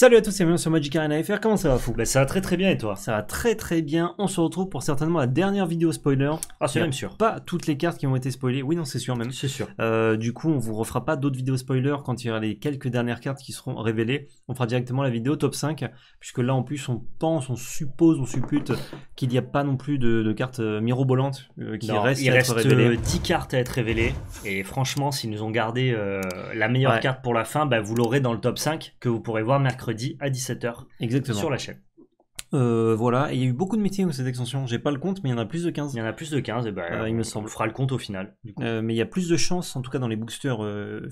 Salut à tous c'est bienvenue sur Magic Arena FR, comment ça va Fou bah, Ça va très très bien et toi Ça va très très bien, on se retrouve pour certainement la dernière vidéo spoiler. Ah c'est même sûr. Pas toutes les cartes qui ont été spoilées, oui non c'est sûr même. C'est sûr. Euh, du coup on vous refera pas d'autres vidéos spoiler quand il y aura les quelques dernières cartes qui seront révélées. On fera directement la vidéo top 5, puisque là en plus on pense, on suppose, on suppute qu'il n'y a pas non plus de, cartes euh, mirobolantes euh, qui restent il reste 10 cartes à être révélées, et franchement s'ils nous ont gardé la meilleure carte pour la fin, bah, vous l'aurez dans le top 5 que vous pourrez voir mercredi dit à 17h Exactement. sur la chaîne. Euh, voilà, il y a eu beaucoup de ou hein, cette extension. J'ai pas le compte, mais il y en a plus de 15. Il y en a plus de 15, et ben, euh, il me semble. On fera le compte au final. Euh, mais il y a plus de chances, en tout cas dans les boosters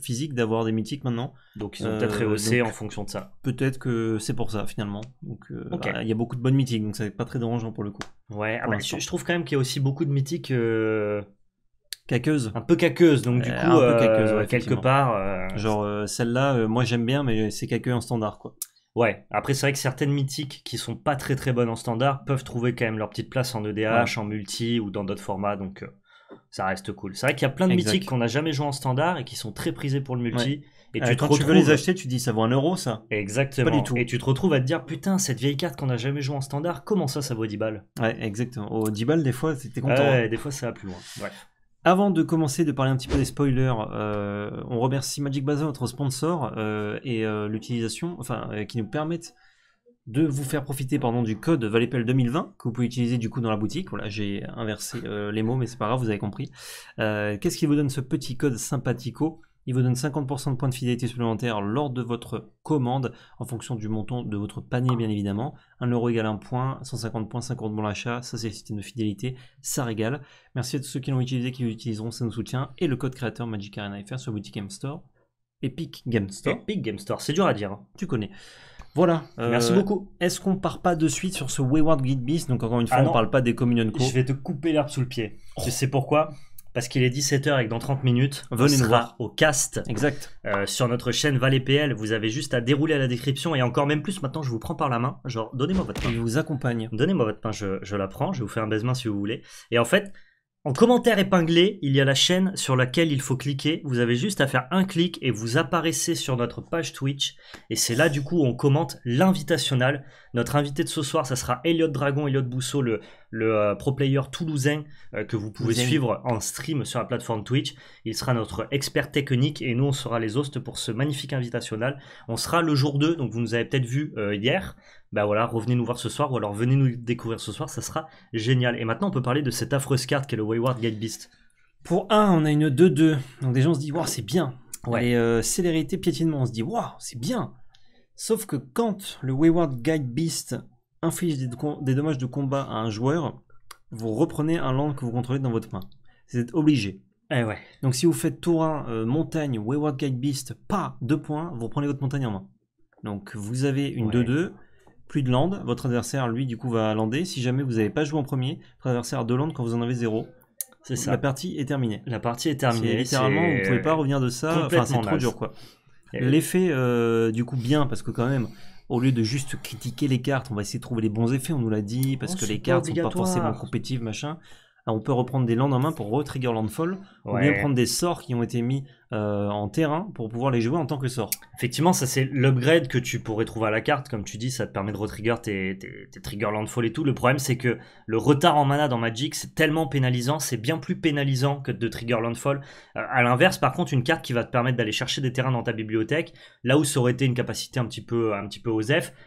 physiques, d'avoir des mythiques maintenant. Donc ils ont peut-être rehaussé en fonction de ça. Peut-être que c'est pour ça finalement. Donc bah, il y a beaucoup de bonnes mythiques, donc ça va pas très dérangeant pour le coup. Ouais, ah bah, je, trouve quand même qu'il y a aussi beaucoup de mythiques. Caqueuse. Un peu caqueuse, donc du coup, quelque part. Genre celle-là, moi j'aime bien, mais c'est caqueux en standard quoi. Ouais, après c'est vrai que certaines mythiques qui sont pas très très bonnes en standard peuvent trouver quand même leur petite place en EDH, en multi ou dans d'autres formats, donc euh, ça reste cool. C'est vrai qu'il y a plein de mythiques qu'on n'a jamais joué en standard et qui sont très prisées pour le multi. Et euh, tu quand tu veux les acheter, tu dis ça vaut un euro ça. Exactement. Pas du tout. Et tu te retrouves à te dire putain, cette vieille carte qu'on n'a jamais jouée en standard, comment ça ça vaut 10 balles Ouais, exactement. Au 10 balles, des fois, c'était content. Hein. Ouais, des fois, ça va plus loin. Ouais. Avant de commencer de parler un petit peu des spoilers, euh, on remercie Magic Bazaar, notre sponsor, euh, et euh, l'utilisation, enfin, qui nous permettent de vous faire profiter du code Valépel 2020 que vous pouvez utiliser du coup dans la boutique. Voilà, j'ai inversé les mots, mais c'est pas grave, vous avez compris. Qu'est-ce qu'il vous donne ce petit code sympathico il vous donne 50% de points de fidélité supplémentaires lors de votre commande, en fonction du montant de votre panier, bien évidemment. 1 euro égale 1 point, 150 points, 50 bons d'achat. Ça, c'est le système de fidélité. Ça régale. Merci à tous ceux qui l'ont utilisé, qui l'utiliseront. Ça nous soutient. Et le code créateur Magic Arena FR sur boutique Game Store. Epic Game Store. Epic Game Store, c'est dur à dire, hein. tu connais. Voilà. Euh, Merci beaucoup. Est-ce qu'on part pas de suite sur ce Wayward Guide Beast Donc encore une fois, ah on parle pas des Communion Co. Je vais te couper l'herbe sous le pied. Je oh. sais pourquoi parce qu'il est 17h et que dans 30 minutes, Venez nous voir. au cast. Exact. Euh, sur notre chaîne Valet vous avez juste à dérouler à la description et encore même plus, maintenant je vous prends par la main, genre donnez-moi votre pain. Il vous accompagne. Donnez-moi votre pain, je, je, la prends, je vous fais un baise-main si vous voulez. Et en fait, en commentaire épinglé, il y a la chaîne sur laquelle il faut cliquer. Vous avez juste à faire un clic et vous apparaissez sur notre page Twitch. Et c'est là du coup où on commente l'invitational. Notre invité de ce soir, ça sera Elliot Dragon, Elliot Bousseau, le, le euh, pro player toulousain euh, que vous pouvez suivre en stream sur la plateforme Twitch. Il sera notre expert technique et nous, on sera les hosts pour ce magnifique invitational. On sera le jour 2, donc vous nous avez peut-être vu euh, hier. Ben voilà, revenez nous voir ce soir ou alors venez nous découvrir ce soir, ça sera génial. Et maintenant, on peut parler de cette affreuse carte qui est le Wayward Guide Beast. Pour 1, on a une 2-2. Donc des gens se disent, waouh, c'est bien. Ouais. Et célérité, piétinement, on se dit, waouh, c'est bien. Sauf que quand le Wayward Guide Beast inflige des, dommages de combat à un joueur, vous reprenez un land que vous contrôlez dans votre main. Vous êtes obligé. Eh ouais. Donc si vous faites tour 1, euh, montagne, Wayward Guide Beast, pas 2 points, vous reprenez votre montagne en main. Donc vous avez une 2-2, plus de land, votre adversaire lui du coup va lander. Si jamais vous n'avez pas joué en premier, votre adversaire a 2 landes quand vous en avez zéro, C'est La partie est terminée. La partie est terminée. littéralement, vous ne pouvez pas revenir de ça. Enfin, c'est trop dur quoi. Eh L'effet euh, du coup bien, parce que quand même, au lieu de juste critiquer les cartes, on va essayer de trouver les bons effets, on nous l'a dit, parce que les cartes sont pas forcément compétitives, machin. Ah, on peut reprendre des lands en main pour retrigger Landfall, ou bien prendre des sorts qui ont été mis euh, en terrain pour pouvoir les jouer en tant que sorts. Effectivement, ça c'est l'upgrade que tu pourrais trouver à la carte, comme tu dis, ça te permet de retrigger tes, tes, triggers Landfall et tout. Le problème c'est que le retard en mana dans Magic c'est tellement pénalisant, c'est bien plus pénalisant que de trigger Landfall. Euh, à l'inverse, par contre, une carte qui va te permettre d'aller chercher des terrains dans ta bibliothèque, là où ça aurait été une capacité un petit peu, un petit peu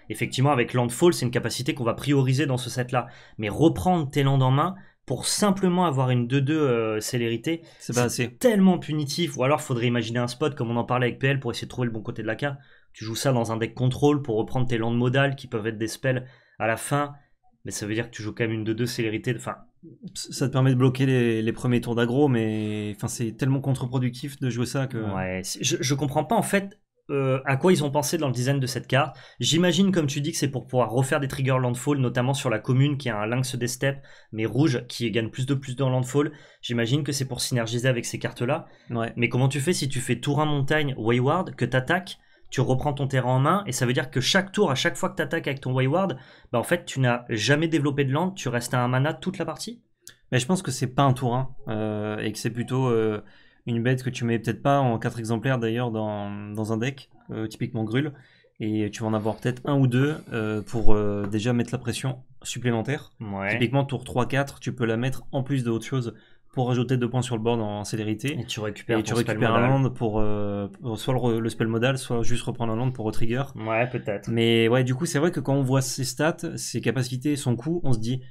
effectivement avec Landfall c'est une capacité qu'on va prioriser dans ce set là. Mais reprendre tes lands en main, pour simplement avoir une 2-2 euh, célérité, c'est tellement punitif. Ou alors, faudrait imaginer un spot, comme on en parlait avec PL, pour essayer de trouver le bon côté de la carte. Tu joues ça dans un deck contrôle pour reprendre tes landes modales qui peuvent être des spells à la fin. Mais ça veut dire que tu joues quand même une 2-2 célérité. Enfin, ça te permet de bloquer les, premiers tours d'aggro, mais enfin, c'est tellement contre-productif de jouer ça que. je comprends pas en fait euh, à quoi ils ont pensé dans le design de cette carte. J'imagine, comme tu dis, que c'est pour pouvoir refaire des triggers landfall, notamment sur la commune qui a un lynx des steppes, mais rouge, qui gagne plus de plus dans landfall. J'imagine que c'est pour synergiser avec ces cartes-là. Mais comment tu fais si tu fais tour 1 montagne, wayward, que attaques, tu reprends ton terrain en main et ça veut dire que chaque tour, à chaque fois que tu attaques avec ton Wayward, bah en fait tu n'as jamais développé de land, tu restes à un mana toute la partie Mais je pense que c'est pas un tour 1 euh, et que c'est plutôt euh, une bête que tu mets peut-être pas en 4 exemplaires d'ailleurs dans, un deck, euh, typiquement Grul, et tu vas en avoir peut-être un ou deux euh, pour euh, déjà mettre la pression supplémentaire. Typiquement tour 3-4, tu peux la mettre en plus de autre chose pour rajouter deux points sur le board en célérité. Et tu récupères, un land pour, soit le, spell modal, soit juste reprendre un land pour retrigger. Ouais, peut-être. Mais ouais, du coup, c'est vrai que quand on voit ses stats, ses capacités, son coût, on se dit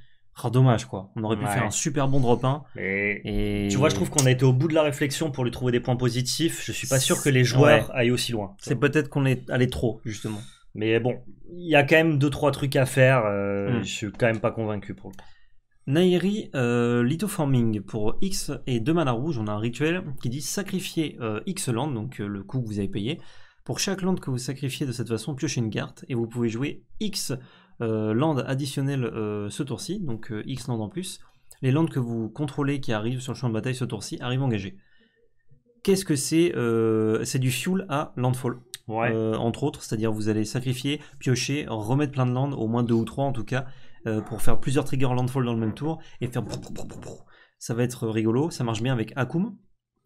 Oh, dommage quoi. On aurait pu faire un super bon drop Et... Tu vois, je trouve qu'on a été au bout de la réflexion pour lui trouver des points positifs. Je suis pas sûr que les joueurs aillent aussi loin. C'est peut-être qu'on est allé trop justement. Mais bon, il y a quand même deux trois trucs à faire. Euh, hmm. Je suis quand même pas convaincu pour le coup. Nairi euh, Lithoforming pour X et 2 mana rouge, on a un rituel qui dit sacrifier euh, X land, donc euh, le coût que vous avez payé. Pour chaque land que vous sacrifiez de cette façon, piochez une carte et vous pouvez jouer X euh, land additionnel euh, ce tour-ci, donc euh, X land en plus, les lands que vous contrôlez qui arrivent sur le champ de bataille ce tour-ci arrivent engagés Qu'est-ce que c'est C'est du fuel à landfall. entre autres, c'est-à-dire vous allez sacrifier, piocher, remettre plein de landes, au moins deux ou trois en tout cas, pour faire plusieurs triggers landfall dans le même tour et faire. Ça va être rigolo, ça marche bien avec Akum.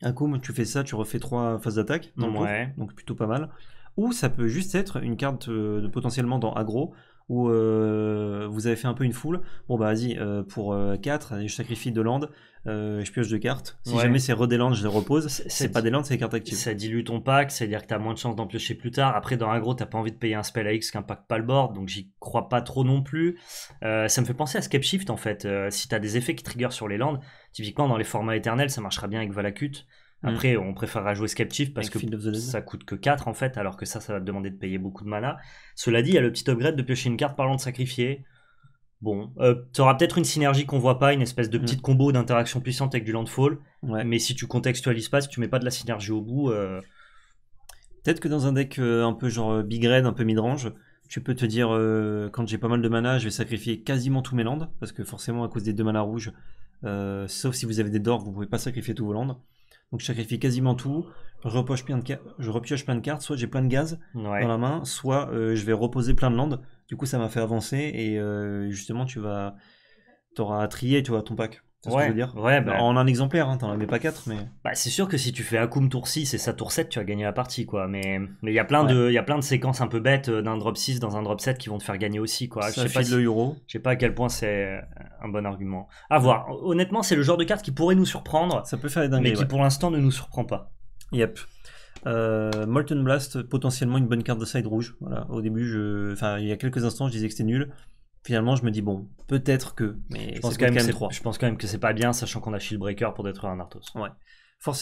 Akum, tu fais ça, tu refais trois phases d'attaque donc plutôt pas mal. Ou ça peut juste être une carte potentiellement dans aggro où euh, vous avez fait un peu une foule. Bon bah vas-y, euh, pour 4, euh, je sacrifie deux landes, je pioche deux cartes. Si jamais c'est re je les repose. C'est pas des landes, c'est des cartes actives. Ça dilue ton pack, c'est-à-dire que t'as moins de chances d'en piocher plus tard. Après, dans un gros, t'as pas envie de payer un spell à X qu'un pack pas le board, donc j'y crois pas trop non plus. ça me fait penser à Scape Shift en fait. si t'as des effets qui trigger sur les landes, typiquement dans les formats éternels, ça marchera bien avec Valakut. Mm. Après, on préférera jouer Skeptif parce que ça coûte que 4 en fait, alors que ça, ça va te demander de payer beaucoup de mana. Cela dit, il y a le petit upgrade de piocher une carte parlant de sacrifier. Bon, euh, tu peut-être une synergie qu'on voit pas, une espèce de mm. petite combo d'interaction puissante avec du landfall. Mais si tu contextualises pas, si tu mets pas de la synergie au bout. Euh, peut-être que dans un deck euh, un peu genre big red, un peu range tu peux te dire quand j'ai pas mal de mana, je vais sacrifier quasiment tous mes lands. Parce que forcément, à cause des deux manas rouges, sauf si vous avez des dorks, vous pouvez pas sacrifier tous vos lands. Donc je sacrifie quasiment tout. je repioche plein de cartes, soit j'ai plein de gaz dans la main, soit euh, je vais reposer plein de landes. Du coup, ça m'a fait avancer et euh, justement, tu vas, t'auras à trier, tu vois, ton pack ouais, bah. en un exemplaire, hein, t'en avais pas 4 mais. Bah, c'est sûr que si tu fais Akum tour 6 et sa tour 7, tu as gagné la partie, quoi. Mais il y, a plein de, plein de séquences un peu bêtes euh, d'un drop 6 dans un drop 7 qui vont te faire gagner aussi, quoi. je sais pas Je sais pas à quel point c'est un bon argument. À voir. Honnêtement, c'est le genre de carte qui pourrait nous surprendre. Ça peut faire des Mais qui pour l'instant ne nous surprend pas. Yep. Euh, Molten Blast, potentiellement une bonne carte de side rouge. Voilà. Au début, je... enfin, il y a quelques instants, je disais que c'était nul finalement, je me dis, bon, peut-être que. Mais je pense quand, même, 3. Je pense quand même que c'est pas bien, sachant qu'on a Shieldbreaker pour détruire un Arthos. Ouais.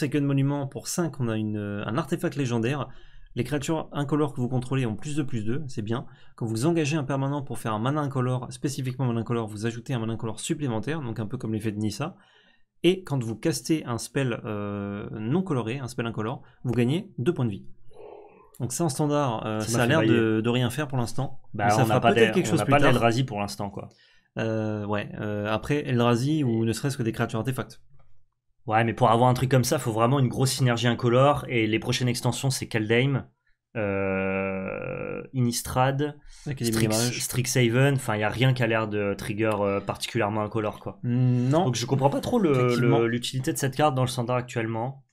de Monument, pour 5, on a euh, un artefact légendaire. Les créatures incolores que vous contrôlez ont plus de plus 2, c'est bien. Quand vous engagez un permanent pour faire un mana incolore, spécifiquement mana incolore, vous ajoutez un mana incolore supplémentaire, donc un peu comme l'effet de Nissa. Et quand vous castez un spell euh, non coloré, un spell incolore, vous gagnez 2 points de vie. Donc c'est en standard, euh, ça a l'air de, rien faire pour l'instant. Bah, ça on fera peut-être quelque chose on plus pas d'Eldrazi pour l'instant quoi. Euh, ouais, euh, après Eldrazi ou ne serait-ce que des créatures artefacts. Ouais, mais pour avoir un truc comme ça, faut vraiment une grosse synergie incolore et les prochaines extensions c'est Kaldheim, Innistrad, Strixhaven, enfin il y a rien qui a l'air de trigger particulièrement incolore quoi. Mm, non. Donc je comprends pas trop l'utilité de cette carte dans le standard actuellement.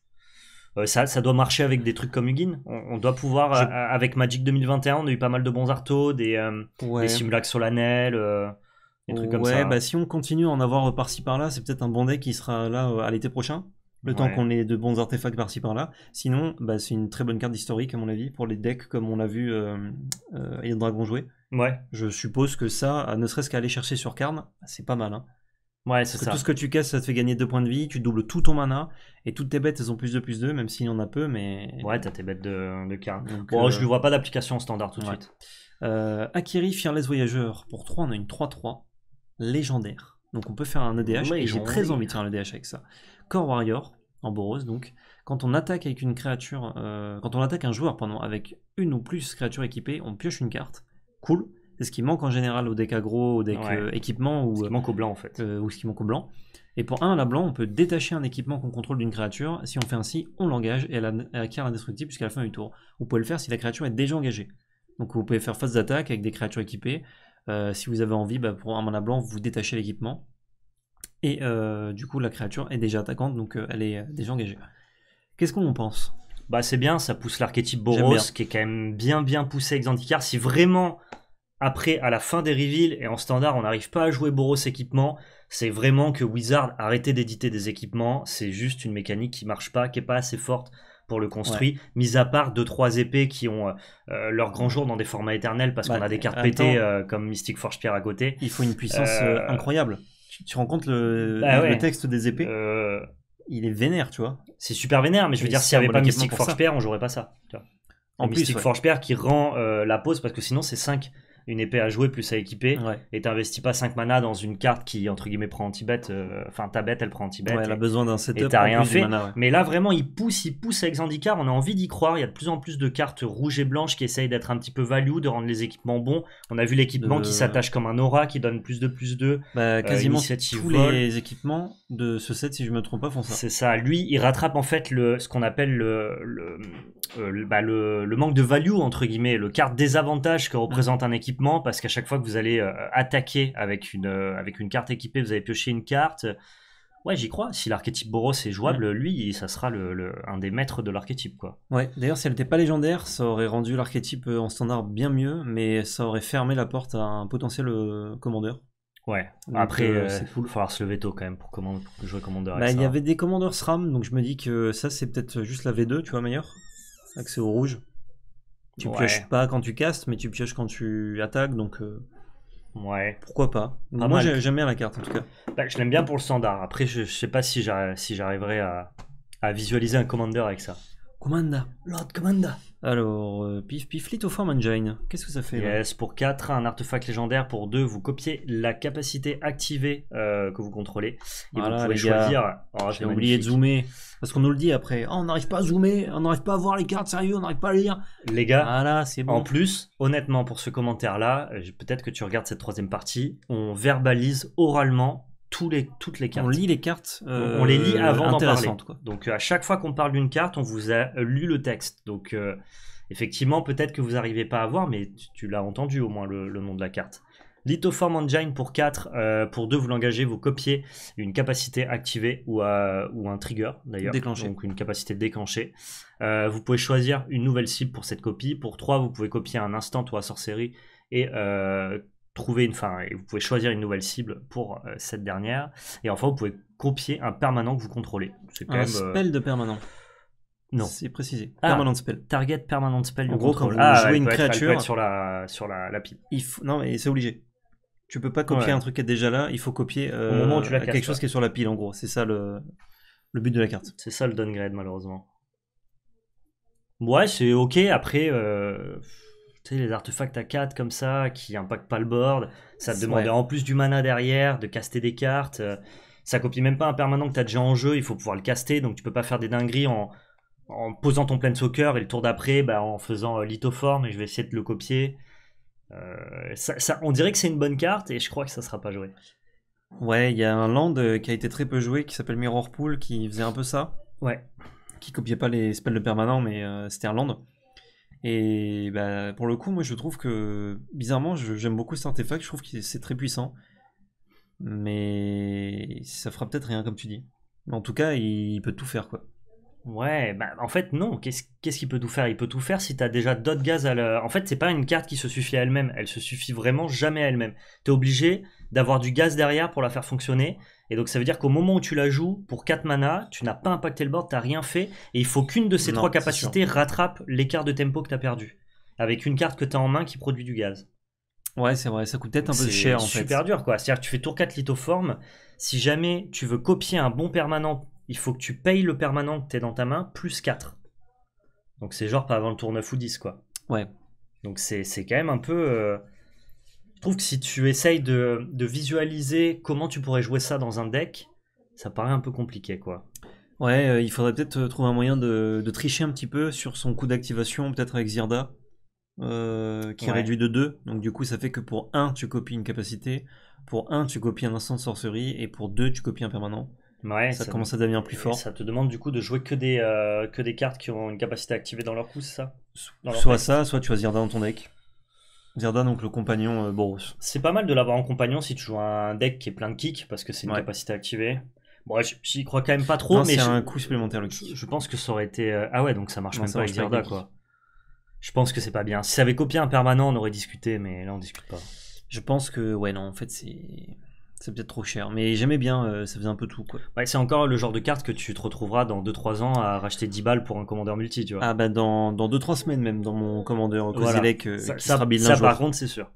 Euh, ça, doit marcher avec des trucs comme Ugin. On, doit pouvoir, euh, avec Magic 2021, on a eu pas mal de bons arteaux, des, euh, solennels des euh, des trucs comme ça. Ouais, bah, si on continue à en avoir par-ci par-là, c'est peut-être un bon deck qui sera là à l'été prochain. Le temps qu'on ait de bons artefacts par-ci par-là. Sinon, bah, c'est une très bonne carte historique à mon avis, pour les decks comme on l'a vu et Dragon jouer. Ouais. Je suppose que ça, ne serait-ce qu'à aller chercher sur Karn, c'est pas mal. Hein. Ouais, c'est ça. Tout ce que tu casses, ça te fait gagner 2 points de vie, tu doubles tout ton mana, et toutes tes bêtes, elles ont plus de plus 2, même s'il y en a peu, mais. Ouais, t'as tes bêtes de, de Bon, je ne euh, vois pas d'application standard tout de suite. Euh, Akiri, Fearless Voyageur, pour 3, on a une 3-3 légendaire. Donc on peut faire un EDH, et j'ai très envie de faire un EDH avec ça. Core Warrior, en Boros, donc. Quand on attaque avec une créature, euh, quand on attaque un joueur, Pendant avec une ou plus créatures équipées, on pioche une carte. Cool. C'est ce qui manque en général au deck agro, au deck euh, équipement. Ou, ce qui manque au blanc en fait. Euh, ou ce qui manque au blanc. Et pour un, la blanc, on peut détacher un équipement qu'on contrôle d'une créature. Si on fait ainsi, on l'engage et elle acquiert l'indestructible jusqu'à la fin du tour. Vous pouvez le faire si la créature est déjà engagée. Donc vous pouvez faire phase d'attaque avec des créatures équipées. Euh, si vous avez envie, bah, pour un mana blanc, vous détachez l'équipement. Et du coup, la créature est déjà attaquante, donc elle est déjà engagée. Qu'est-ce qu'on en pense Bah c'est bien, ça pousse l'archétype Boros, qui est quand même bien bien poussé avec Zandikar. Si vraiment après, à la fin des reveals et en standard, on n'arrive pas à jouer Boros équipement. C'est vraiment que Wizard arrêté d'éditer des équipements. C'est juste une mécanique qui marche pas, qui est pas assez forte pour le construit, mis à part 2 trois épées qui ont euh, euh, leur grand jour dans des formats éternels parce qu'on bah, a des cartes pétées euh, comme Mystic Forge Pierre à côté. Il faut une puissance incroyable. Tu, rends compte le, bah texte des épées Il est vénère, tu vois. C'est super vénère, mais je veux dire, s'il n'y avait pas Mystic Forge Pierre, on jouerait pas ça. En plus, Mystic Forge qui rend la pause parce que sinon c'est 5 une épée à jouer plus à équiper. Et t'investis pas 5 mana dans une carte qui, entre guillemets, prend anti-bet. Euh, enfin, ta bête, elle prend anti-bet. elle a besoin d'un setup. Et t'as rien fait. Mais là, vraiment, il pousse, il pousse avec Zandikar. On a envie d'y croire. Il y a de plus en plus de cartes rouges et blanches qui essayent d'être un petit peu value, de rendre les équipements bons. On a vu l'équipement qui euh. s'attache comme un aura, qui donne plus de plus de. Bah, euh, quasiment tous les équipements de ce set, si je me trompe pas, font ça. C'est ça. Lui, il rattrape en fait le, ce qu'on appelle le, le, bah, manque de value, entre guillemets, le carte désavantage que représente mmh. un équipement parce qu'à chaque fois que vous allez euh, attaquer euh, avec une, carte équipée, vous allez piocher une carte. Ouais, j'y crois. Si l'archétype Boros est jouable, lui, ça sera un des maîtres de l'archétype. quoi. Ouais, d'ailleurs, si elle n'était pas légendaire, ça aurait rendu l'archétype euh, en standard bien mieux, mais ça aurait fermé la porte à un potentiel commandeur. Ouais, après, c'est full il faudra se lever tôt quand même pour, jouer commandeur. Bah, il y avait des commandeurs SRAM, donc je me dis que ça, c'est peut-être juste la V2, tu vois, meilleur. Accès au rouge. Tu pioches pas quand tu castes, mais tu pioches quand tu attaques, donc. Euh, ouais. Pourquoi pas, Moi, j'aime bien la carte en tout cas. Bah, je l'aime bien pour le standard. Après, je, ne sais pas si j'arriverai à, à visualiser un commander avec ça. commander Lord commander alors, euh, pif, pif pif, Form Engine, qu'est-ce que ça fait Yes, pour 4, un artefact légendaire. Pour 2, vous copiez la capacité activée euh, que vous contrôlez. Et vous pouvez choisir. Oh, J'ai oublié de zoomer. Parce qu'on nous le dit après. Oh, on n'arrive pas à zoomer, on n'arrive pas à voir les cartes, sérieux, on n'arrive pas à lire. Les gars, c'est en plus, honnêtement, pour ce commentaire-là, euh, peut-être que tu regardes cette troisième partie, on verbalise oralement toutes les cartes. On lit les cartes. on les lit avant d'en parler. Donc euh, à chaque fois qu'on parle d'une carte, on vous a lu le texte. Donc euh, effectivement, peut-être que vous n'arrivez pas à voir, mais tu, l'as entendu au moins le, nom de la carte. Lithoform Engine pour 4, euh, pour 2 vous l'engagez, vous copiez une capacité activée ou, un trigger d'ailleurs. Donc une capacité déclenchée. vous pouvez choisir une nouvelle cible pour cette copie. Pour 3 vous pouvez copier un instant ou à sorcerie et euh, trouver une fin et vous pouvez choisir une nouvelle cible pour euh, cette dernière. Et enfin, vous pouvez copier un permanent que vous contrôlez. C'est un euh, spell de permanent. Non. C'est précisé. Ah, permanent spell. Target permanent spell. En gros, quand vous ah, jouez une créature sur la sur la, pile. Non, mais c'est obligé. Tu peux pas copier un truc qui est déjà là. Il faut copier euh, quelque chose qui est sur la pile. En gros, c'est ça le le but de la carte. C'est ça le downgrade malheureusement. Ouais, c'est ok. Après les artefacts à 4 comme ça, qui impactent pas le board. Ça te demandait en plus du mana derrière, de caster des cartes. Euh, ça copie même pas un permanent que t'as déjà en jeu, il faut pouvoir le caster, donc tu peux pas faire des dingueries en, en posant ton soccer et le tour d'après bah, en faisant euh, lithoform et je vais essayer de le copier. Euh, ça, on dirait que c'est une bonne carte et je crois que ça sera pas joué. Ouais, il y a un land qui a été très peu joué qui s'appelle Mirror Pool qui faisait un peu ça. Ouais. Qui copiait pas les spells de permanent mais c'était un land. Et bah, pour le coup, moi je trouve que, bizarrement, j'aime beaucoup cet artefact, je trouve que c'est très puissant. Mais ça fera peut-être rien, comme tu dis. en tout cas, il peut tout faire, quoi. Ouais, bah en fait non, qu'est-ce qu'il peut tout faire Il peut tout faire si t'as déjà d'autres gaz à l'heure En fait, c'est pas une carte qui se suffit à elle-même, elle se suffit vraiment jamais à elle-même. T'es obligé d'avoir du gaz derrière pour la faire fonctionner, et donc ça veut dire qu'au moment où tu la joues, pour 4 mana, tu n'as pas impacté le board, tu n'as rien fait. Et il faut qu'une de ces 3 trois capacités rattrape l'écart de tempo que tu as perdu. Avec une carte que tu as en main qui produit du gaz. Ouais, c'est vrai, ça coûte peut-être un peu cher en fait. C'est super dur quoi. C'est-à-dire que tu fais tour 4 lithoforme. Si jamais tu veux copier un bon permanent, il faut que tu payes le permanent que tu dans ta main plus 4. Donc c'est genre pas avant le tour 9 ou 10 quoi. Ouais. Donc c'est quand même un peu. Euh, je trouve que si tu essayes de, visualiser comment tu pourrais jouer ça dans un deck, ça paraît un peu compliqué, quoi. Ouais, euh, il faudrait peut-être euh, trouver un moyen de, tricher un petit peu sur son coup d'activation, peut-être avec Zirda, euh, qui est réduit de 2. Donc du coup, ça fait que pour 1, tu copies une capacité, pour 1, tu copies un instant de sorcerie, et pour 2, tu copies un permanent. Ouais, ça, commence à devenir plus fort. Ça te demande du coup de jouer que des, que des cartes qui ont une capacité activée dans leur coup, c'est ça Soit ça, soit tu as Zirda dans ton deck. Zerda, donc le compagnon euh, Boros. C'est pas mal de l'avoir en compagnon si tu joues un deck qui est plein de kicks, parce que c'est une capacité activée. Bon, j'y crois quand même pas trop, mais. C'est un coup supplémentaire le kick. Je pense que ça aurait été. Euh, ah ouais, donc ça marche même pas avec Zerda, quoi. Je pense que c'est pas bien. Si ça avait copié un permanent, on aurait discuté, mais là on discute pas. Je pense que, ouais, non, en fait, c'est. C'est peut-être trop cher, mais j'aimais bien, euh, ça faisait un peu tout quoi. Ouais, c'est encore le genre de carte que tu te retrouveras dans 2-3 ans à racheter 10 balles pour un commandeur multi, tu vois. Ah bah dans, dans 2-3 semaines même, dans mon commandeur voilà. Euh, qui ça, sera ça par contre c'est sûr.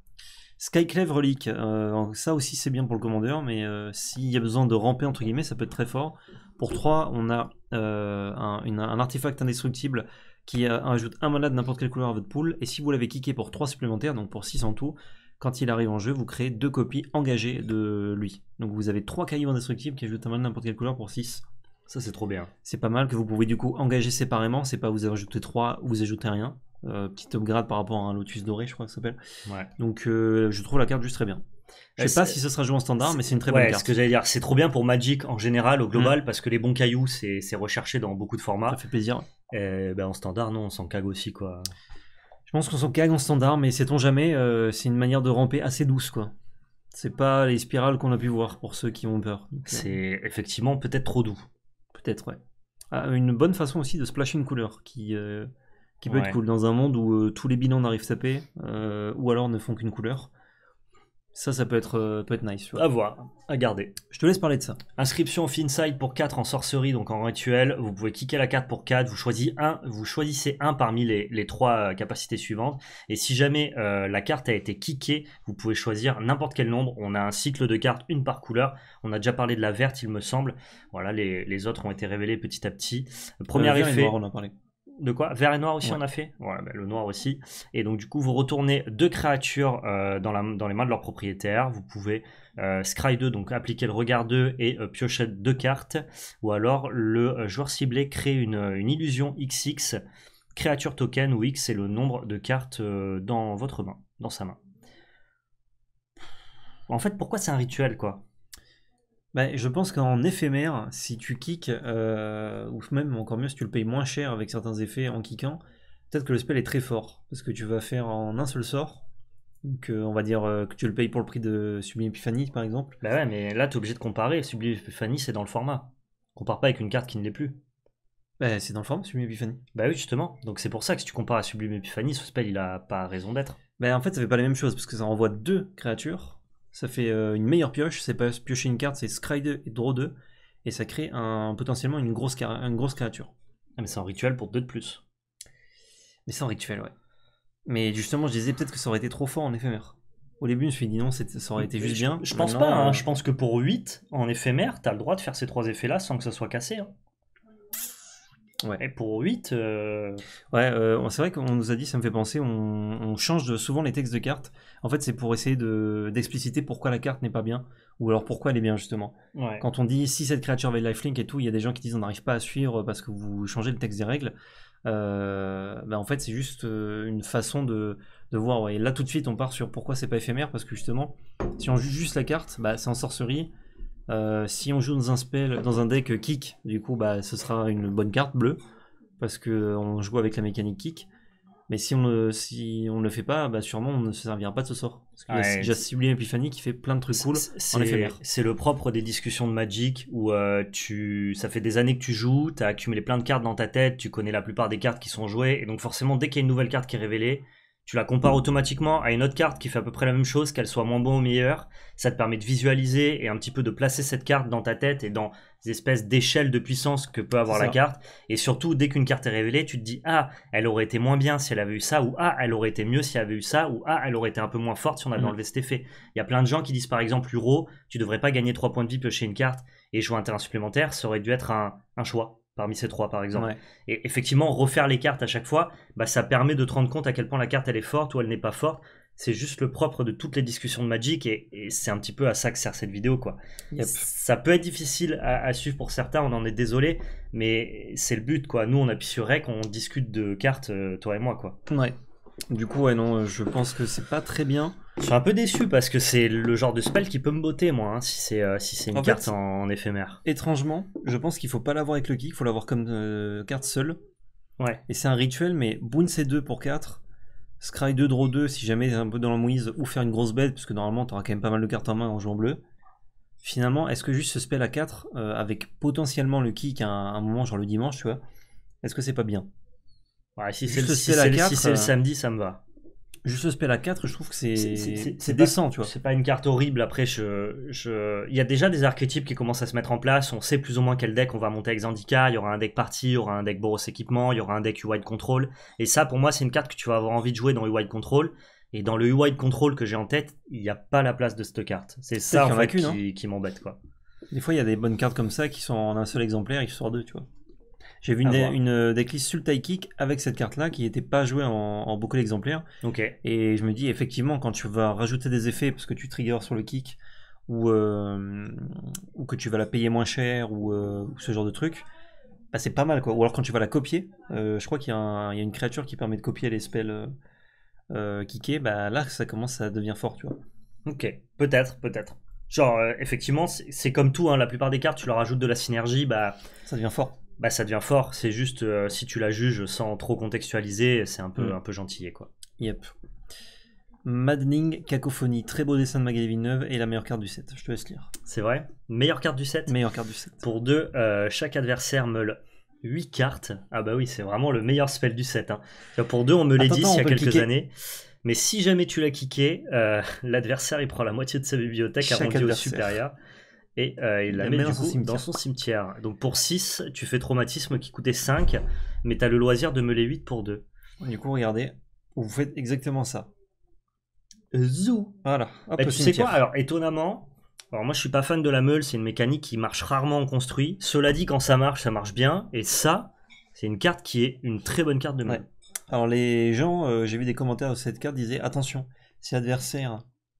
Skyclave Relic, euh, ça aussi c'est bien pour le commandeur, mais s'il y a besoin de ramper entre guillemets, ça peut être très fort. Pour 3, on a un, artefact indestructible qui ajoute un malade n'importe quelle couleur à votre pool, et si vous l'avez kické pour 3 supplémentaires, donc pour 6 en tout, quand il arrive en jeu, vous créez deux copies engagées de lui. Donc vous avez trois cailloux indestructibles qui ajoutent un mana n'importe quelle couleur pour 6. Ça, c'est trop bien. C'est pas mal que vous pouvez du coup engager séparément. C'est pas vous ajoutez 3 vous ajoutez rien. Euh, petit upgrade par rapport à un Lotus Doré, je crois que ça s'appelle. Donc euh, je trouve la carte juste très bien. Je sais pas si ça sera joué en standard, mais c'est une très bonne carte. ce que j'allais dire. C'est trop bien pour Magic en général, au global, mm. parce que les bons cailloux, c'est recherché dans beaucoup de formats. Ça fait plaisir. ben, en standard, non, on s'en cague aussi, quoi. Je pense qu'on s'en cague en standard, mais sait-on jamais, euh, c'est une manière de ramper assez douce, quoi. C'est pas les spirales qu'on a pu voir pour ceux qui ont peur. Euh, c'est effectivement peut-être trop doux. Peut-être, ouais. Ah, une bonne façon aussi de splash une couleur qui, euh, qui peut être cool dans un monde où tous les bilans n'arrivent taper ou alors ne font qu'une couleur. Ça, ça peut être, euh, peut être nice. À voir, à garder. Je te laisse parler de ça. Inscription Finside pour 4 en sorcerie, donc en rituel. Vous pouvez kicker la carte pour 4. Vous, choisissez un, vous choisissez un parmi les, les 3 euh, capacités suivantes. Et si jamais euh, la carte a été kickée, vous pouvez choisir n'importe quel nombre. On a un cycle de cartes, une par couleur. On a déjà parlé de la verte, il me semble. Voilà, les, autres ont été révélés petit à petit. Premier effet. De quoi Vert et noir aussi, on a fait Ouais, bah, le noir aussi. Et donc, du coup, vous retournez deux créatures euh, dans, les mains de leur propriétaire. Vous pouvez euh, Scry 2, donc appliquer le regard 2 et euh, piocher deux cartes. Ou alors, le joueur ciblé crée une, une, illusion XX, créature token, où X est le nombre de cartes dans votre main, dans sa main. En fait, pourquoi c'est un rituel, quoi bah, je pense qu'en éphémère, si tu kicks, euh, ou même encore mieux si tu le payes moins cher avec certains effets en kickant, peut-être que le spell est très fort, parce que tu vas faire en un seul sort. que, on va dire euh, que tu le payes pour le prix de Sublime Epiphany par exemple. Bah ouais, mais là tu es obligé de comparer. Sublime Epiphany c'est dans le format. Compare pas avec une carte qui ne l'est plus. Bah c'est dans le format Sublime Epiphany. Bah oui, justement. Donc c'est pour ça que si tu compares à Sublime Epiphany, ce spell il a pas raison d'être. Bah en fait ça fait pas la même chose parce que ça envoie deux créatures ça fait euh, une meilleure pioche, c'est pas piocher une carte, c'est scry 2 et draw 2, et ça crée un, potentiellement une grosse, une grosse créature. Ah, mais c'est un rituel pour 2 de plus. Mais c'est un rituel, ouais. Mais justement, je disais peut-être que ça aurait été trop fort en éphémère. Au début, je me suis dit non, ça aurait été juste bien. Je pense pas, hein. euh, je pense que pour 8, en éphémère, t'as le droit de faire ces trois effets-là sans que ça soit cassé. Hein. Ouais. Et pour 8. Euh, ouais, euh, c'est vrai qu'on nous a dit, ça me fait penser, on, change souvent les textes de cartes. En fait, c'est pour essayer d'expliciter pourquoi la carte n'est pas bien, ou alors pourquoi elle est bien, justement. Ouais. Quand on dit si cette créature être lifelink et tout, il y a des gens qui disent on n'arrive pas à suivre parce que vous changez le texte des règles. Euh, bah, en fait, c'est juste une façon de, de voir. Ouais. Et là, tout de suite, on part sur pourquoi c'est pas éphémère, parce que justement, si on juge juste la carte, bah, c'est en sorcerie. Euh, si on joue dans un, dans un deck kick, du coup, bah, ce sera une bonne carte bleue, parce qu'on euh, joue avec la mécanique kick. Mais si on ne le fait pas, bah sûrement on ne se servira pas de ce sort. Parce qu'il ouais. y qui fait plein de trucs cool en éphémère. C'est le propre des discussions de Magic où euh, tu, ça fait des années que tu joues, tu as accumulé plein de cartes dans ta tête, tu connais la plupart des cartes qui sont jouées, et donc forcément dès qu'il y a une nouvelle carte qui est révélée, tu la compares automatiquement à une autre carte qui fait à peu près la même chose, qu'elle soit moins bonne ou meilleure. Ça te permet de visualiser et un petit peu de placer cette carte dans ta tête et dans des espèces d'échelles de puissance que peut avoir la carte. Et surtout, dès qu'une carte est révélée, tu te dis Ah, elle aurait été moins bien si elle avait eu ça, ou Ah, elle aurait été mieux si elle avait eu ça, ou Ah, elle aurait été un peu moins forte si on avait mm. enlevé cet effet. Il y a plein de gens qui disent par exemple Uro, tu devrais pas gagner 3 points de vie piocher une carte et jouer un terrain supplémentaire, ça aurait dû être un choix parmi ces trois par exemple. Et effectivement, refaire les cartes à chaque fois, bah, ça permet de te rendre compte à quel point la carte elle est forte ou elle n'est pas forte. C'est juste le propre de toutes les discussions de Magic et, c'est un petit peu à ça que sert cette vidéo quoi. Ça peut être difficile à, suivre pour certains, on en est désolé, mais c'est le but quoi. Nous on appuie sur Rec, on discute de cartes, euh, toi et moi quoi. Ouais. Du coup, ouais, non, je pense que c'est pas très bien. Je suis un peu déçu parce que c'est le genre de spell qui peut me botter, moi, hein, si c'est euh, si une carte en, éphémère. Étrangement, je pense qu'il faut pas l'avoir avec le kick, il faut l'avoir comme euh, carte seule. Ouais. Et c'est un rituel, mais Boon c'est 2 pour 4, Scry 2, Draw 2 si jamais t'es un peu dans la mouise, ou faire une grosse bête, parce que normalement t'auras quand même pas mal de cartes en main en jouant bleu. Finalement, est-ce que juste ce spell à 4, euh, avec potentiellement le kick à un, moment, genre le dimanche, tu vois, est-ce que c'est pas bien Ouais, si c'est si c'est le samedi, ça me va. Juste spell à 4, je trouve que c'est décent, tu vois. C'est pas une carte horrible. Après, je, je... il y a déjà des archétypes qui commencent à se mettre en place. On sait plus ou moins quel deck on va monter avec Zandika. Il y aura un deck party, il y aura un deck Boros équipement, il y aura un deck UI de contrôle. Et ça, pour moi, c'est une carte que tu vas avoir envie de jouer dans UI wide contrôle. Et dans le UI control contrôle que j'ai en tête, il n'y a pas la place de cette carte. C'est ça hein. qui, m'embête, quoi. Des fois, il y a des bonnes cartes comme ça qui sont en un seul exemplaire et qui sortent deux, tu vois. J'ai vu une, une euh, Sultai Kick avec cette carte-là qui n'était pas jouée en, beaucoup d'exemplaires. Et je me dis, effectivement, quand tu vas rajouter des effets parce que tu triggers sur le kick ou, euh, que tu vas la payer moins cher euh, ou, ce genre de truc, bah, c'est pas mal. quoi. Ou alors quand tu vas la copier, je crois qu'il y, a une créature qui permet de copier les spells kickés, bah, là ça commence à devenir fort. tu vois. Ok, peut-être, peut-être. Genre, effectivement, c'est comme tout, hein. la plupart des cartes, tu leur ajoutes de la synergie, bah. Ça devient fort bah, ça devient fort. C'est juste euh, si tu la juges sans trop contextualiser, c'est un peu, mm. un peu gentillet. Quoi. Yep. Maddening, Cacophonie, très beau dessin de Magali Villeneuve et la meilleure carte du set. Je te laisse lire. C'est vrai Meilleure carte du set Meilleure carte du set. Pour deux, euh, chaque adversaire meule 8 cartes. Ah bah oui, c'est vraiment le meilleur spell du set. Hein. Pour deux, on me l'a dit il y a quelques années. Mais si jamais tu l'as kické, euh, l'adversaire il prend la moitié de sa bibliothèque arrondie au supérieur et euh, il, la met, dans, son cimetière. Donc pour 6, tu fais traumatisme qui coûtait 5, mais tu as le loisir de meuler 8 pour 2. Du coup, regardez, vous faites exactement ça. Zou Voilà. Hop, bah, tu sais quoi Alors étonnamment, alors moi je suis pas fan de la meule, c'est une mécanique qui marche rarement en construit. Cela dit, quand ça marche, ça marche bien. Et ça, c'est une carte qui est une très bonne carte de meule. Alors les gens, euh, j'ai vu des commentaires sur cette carte, disaient attention, si adversaire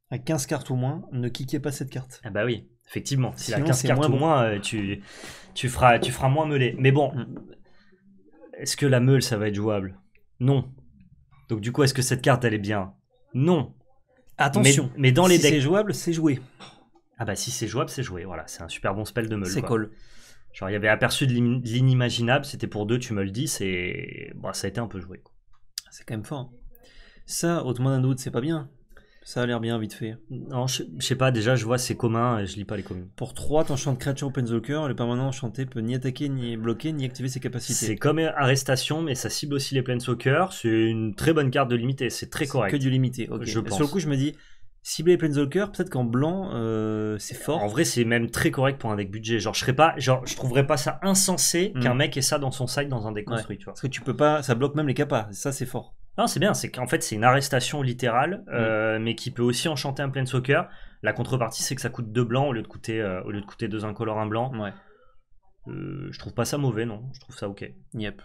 A 15 cartes ou moins, ne kickez pas cette carte. Ah bah oui. Effectivement, si la 15 cartes moins, moins euh, tu, tu, feras, tu feras moins meuler. Mais bon, mm. est-ce que la meule, ça va être jouable Non. Donc du coup, est-ce que cette carte, elle est bien Non. Attention. Mais, dans les si decks... c'est jouable, c'est joué. Ah bah si c'est jouable, c'est joué. Voilà, c'est un super bon spell de meule. C'est cool. Genre, il y avait aperçu de l'inimaginable, c'était pour deux, tu me le dis, c'est... Bon, bah, ça a été un peu joué. C'est quand même fort. Ça, hautement d'un doute, c'est pas bien. Ça a l'air bien vite fait. Non, je, sais pas, déjà je vois c'est commun et je lis pas les communes. Pour 3, t'enchantes créature au zoker, le permanent enchanté peut ni attaquer, ni bloquer, ni activer ses capacités. C'est comme arrestation, mais ça cible aussi les planeswalkers. C'est une très bonne carte de limiter c'est très correct. Que du limité, ok. Sur le coup, je me dis, cibler les planeswalkers, peut-être qu'en blanc, euh, c'est fort. En vrai, c'est même très correct pour un deck budget. Genre, je serais pas, genre, je trouverais pas ça insensé hmm. qu'un mec ait ça dans son sac dans un deck construit, Parce que tu peux pas, ça bloque même les capas, ça c'est fort. Non, c'est bien, c'est qu'en fait, c'est une arrestation littérale, mm. euh, mais qui peut aussi enchanter un plein soccer. La contrepartie, c'est que ça coûte deux blancs au lieu de coûter, euh, au lieu de coûter deux incolores, un blanc. Ouais. Euh, je trouve pas ça mauvais, non. Je trouve ça ok. Yep.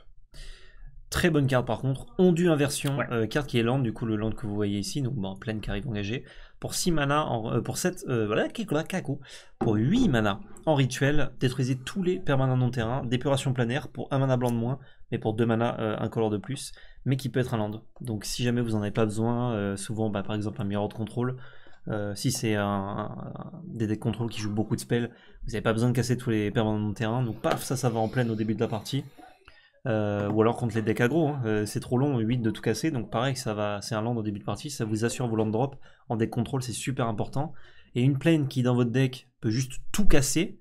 Très bonne carte par contre. Ondu inversion, carte qui est lente du coup, le land que vous voyez ici, donc bon, pleine qui arrive engagée. Pour 6 mana, pour 7, voilà, pour 8 mana en rituel, détruisez tous les permanents non-terrain, d'épuration planaire pour un mana blanc de moins, mais pour 2 mana color de plus mais qui peut être un land. Donc si jamais vous n'en avez pas besoin, euh, souvent bah, par exemple un miroir de contrôle, euh, si c'est un, des decks contrôle qui joue beaucoup de spells, vous n'avez pas besoin de casser tous les permanents de terrain, donc paf, ça ça va en pleine au début de la partie. Euh, ou alors contre les decks aggro, hein, c'est trop long, 8 de tout casser, donc pareil, ça va, c'est un land au début de partie, ça vous assure vos land drop. En deck contrôle, c'est super important. Et une plaine qui dans votre deck peut juste tout casser,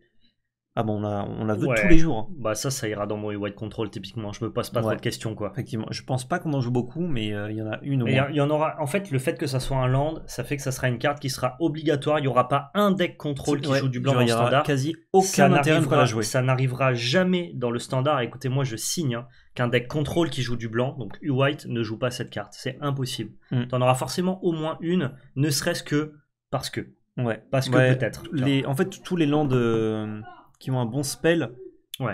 ah bon, on a, veut tous les jours. Hein. Bah ça, ça ira dans mon white control typiquement. Je me pose pas trop de quoi. Effectivement, je pense pas qu'on en joue beaucoup, mais euh, il y en a une moins. Il y, en aura. En fait, le fait que ça soit un land, ça fait que ça sera une carte qui sera obligatoire. Il y aura pas un deck Control qui joue du blanc dans le standard. Quasi aucun intérêt à jouer. Ça n'arrivera jamais dans le standard. Écoutez, moi je signe hein, qu'un deck Control qui joue du blanc, donc U white, ne joue pas cette carte. C'est impossible. Hmm. Tu en auras forcément au moins une, ne serait-ce que parce que. Ouais. Parce que peut-être. en fait, tous les lands. Euh, qui ont un bon spell,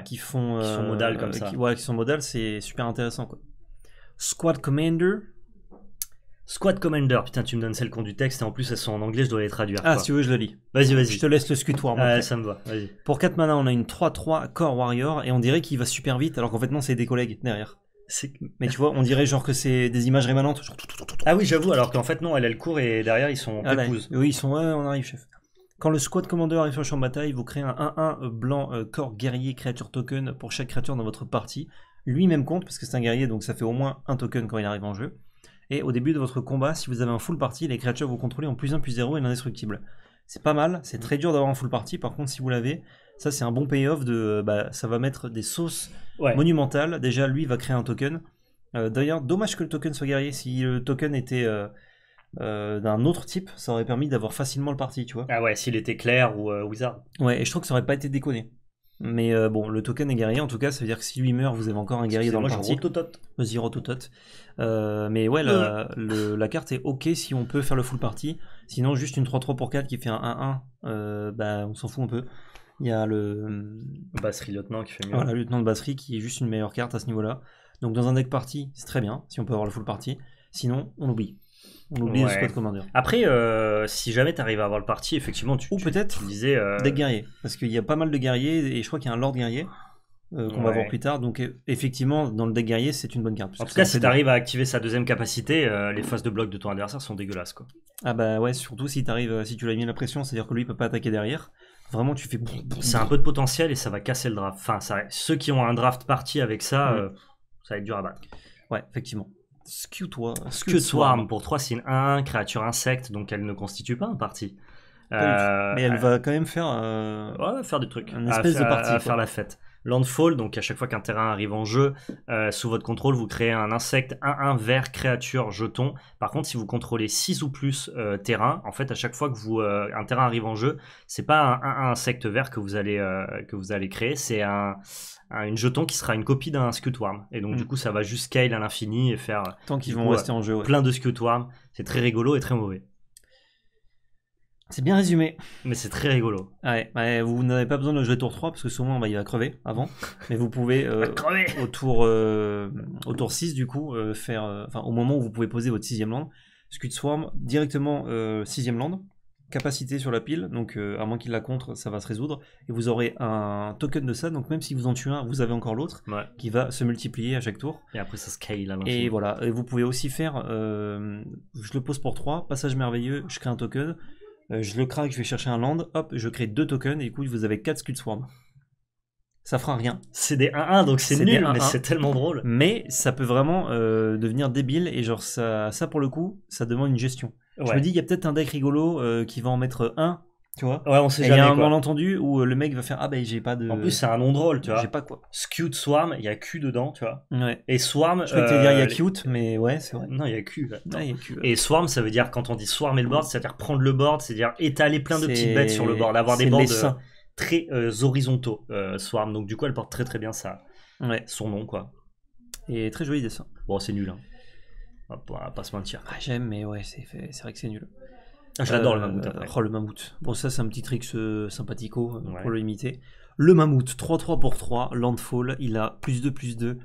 qui font. Qui sont euh, modales comme ça. Qui, ouais, qui sont modales, c'est super intéressant quoi. Squad Commander. Squad Commander, putain, tu me donnes celle qu'on du texte et en plus elles sont en anglais, je dois les traduire. Ah, si oui, je le lis. Vas-y, vas-y. Je te laisse le scutoir. Ah, ça me va, vas-y. Pour 4 mana, on a une 3-3 Core Warrior et on dirait qu'il va super vite alors qu'en fait, non, c'est des collègues derrière. Mais tu vois, on dirait genre que c'est des images rémanentes. Ah oui, j'avoue, alors qu'en fait, non, elle, elle court et derrière ils sont ah, épouses Oui, ils sont, on arrive, chef. Quand le squad commander arrive sur le champ de bataille, vous créez un 1-1 euh, blanc euh, corps guerrier créature token pour chaque créature dans votre partie. Lui-même compte, parce que c'est un guerrier, donc ça fait au moins un token quand il arrive en jeu. Et au début de votre combat, si vous avez un full party, les créatures vont vous contrôlez ont plus 1, plus 0 et l'indestructible. C'est pas mal, c'est très dur d'avoir un full party, par contre si vous l'avez, ça c'est un bon payoff de... Euh, bah, ça va mettre des sauces monumentales. Déjà lui va créer un token. D'ailleurs, dommage que le token soit guerrier. Si le token était... Euh, d'un autre type, ça aurait permis d'avoir facilement le parti, tu vois. Ah ouais, s'il était clair ou euh, wizard. Ouais, et je trouve que ça aurait pas été déconné. Mais euh, bon, le token est guerrier, en tout cas, ça veut dire que si lui meurt, vous avez encore un guerrier dans le parti. Vas-y, mais ouais, la, carte est ok si on peut faire le full party. Sinon, juste une 3-3 pour 4 qui fait un 1-1, bah, on s'en fout un peu. Il y a le. Bah, Basserie lieutenant qui fait mieux. Voilà, le lieutenant de Basserie qui est juste une meilleure carte à ce niveau-là. Donc dans un deck party, c'est très bien si on peut avoir le full party. Sinon, on oublie. On oublie le commander. Après, euh, si jamais tu arrives à avoir le parti, effectivement, tu. Ou peut-être disais. Euh, des guerriers. Parce qu'il y a pas mal de guerriers et je crois qu'il y a un lord guerrier. Euh, qu'on va voir plus tard. Donc e, effectivement, dans le deck guerrier, c'est une bonne carte. En tout cas, si t'arrives à activer sa deuxième capacité, les phases de bloc de ton adversaire sont dégueulasses. Quoi. Ah bah ouais, surtout si t'arrives, si tu l'as mis la pression, c'est-à-dire que lui il peut pas attaquer derrière. Vraiment, tu fais. C'est un peu de potentiel et ça va casser le draft. Enfin, ceux qui ont un draft parti avec ça, ça va être dur à battre. Ouais, effectivement. Skew-toi. skew toi. pour 3 signes 1, créature insecte, donc elle ne constitue pas un parti. Euh, mais elle euh, va quand même faire, euh, ouais, faire des trucs. Une espèce ah, de partie. faire la fête. Landfall, donc à chaque fois qu'un terrain arrive en jeu, sous votre contrôle, vous créez un insecte 1-1 vert, créature, jeton. Par contre, si vous contrôlez 6 ou plus terrains, en fait, à chaque fois que vous, un terrain arrive en jeu, c'est pas un 1-1 insecte vert que vous allez, que vous allez créer, c'est un, une jeton qui sera une copie d'un scutworm Et donc, du mm. coup, ça va juste scale à l'infini et faire. Tant qu'ils vont rester en jeu. Plein de scutworm C'est très rigolo et très mauvais. C'est bien résumé. Mais c'est très rigolo. vous n'avez pas besoin de jouer tour 3 parce que souvent bah, il va crever avant. Mais vous pouvez euh, Au, tour, 6 euh, du coup euh, faire. Enfin au moment où vous pouvez poser votre sixième land, scutworm Swarm directement sixième land capacité sur la pile, donc euh, à moins qu'il la contre, ça va se résoudre, et vous aurez un token de ça, donc même si vous en tuez un, vous avez encore l'autre, qui va se multiplier à chaque tour. Et après ça scale Et voilà, et vous pouvez aussi faire, euh, je le pose pour 3, passage merveilleux, je crée un token, euh, je le craque, je vais chercher un land, hop, je crée deux tokens, et du coup vous avez 4 Skull Swarm. Ça fera rien. C'est des 1-1, donc c'est nul, mais c'est tellement drôle. Mais ça peut vraiment devenir débile, et genre ça, ça pour le coup, ça demande une gestion. Je me dis, il y a peut-être un deck rigolo euh, qui va en mettre un. Tu vois Ouais, on sait et jamais. Il y a un malentendu où euh, le mec va faire Ah, ben j'ai pas de. En plus, c'est un nom drôle, tu vois. J'ai pas quoi. Skewed Swarm, il y a Q dedans, tu vois. Ouais. Et Swarm. Je peux te dire il y a cute, euh, mais ouais, c'est vrai. Non, il y a Q. Ah, et Swarm, ça veut dire, quand on dit Swarm et le board, c'est-à-dire prendre le board, c'est-à-dire étaler plein de petites bêtes sur le board, avoir des boards très horizontaux, Swarm. Donc, du coup, elle porte très très bien ça. Ouais. Son nom, quoi. Et très joli dessin. Bon, c'est nul, hein. On va pas se mentir. Ah, j'aime, mais ouais, c'est vrai que c'est nul. Ah, je J'adore le euh, mammouth. Oh, le mammouth. Bon, ça, c'est un petit trick sympathico euh, pour le limiter Le mammouth, 3-3 pour 3, landfall. Il a plus 2, plus 2.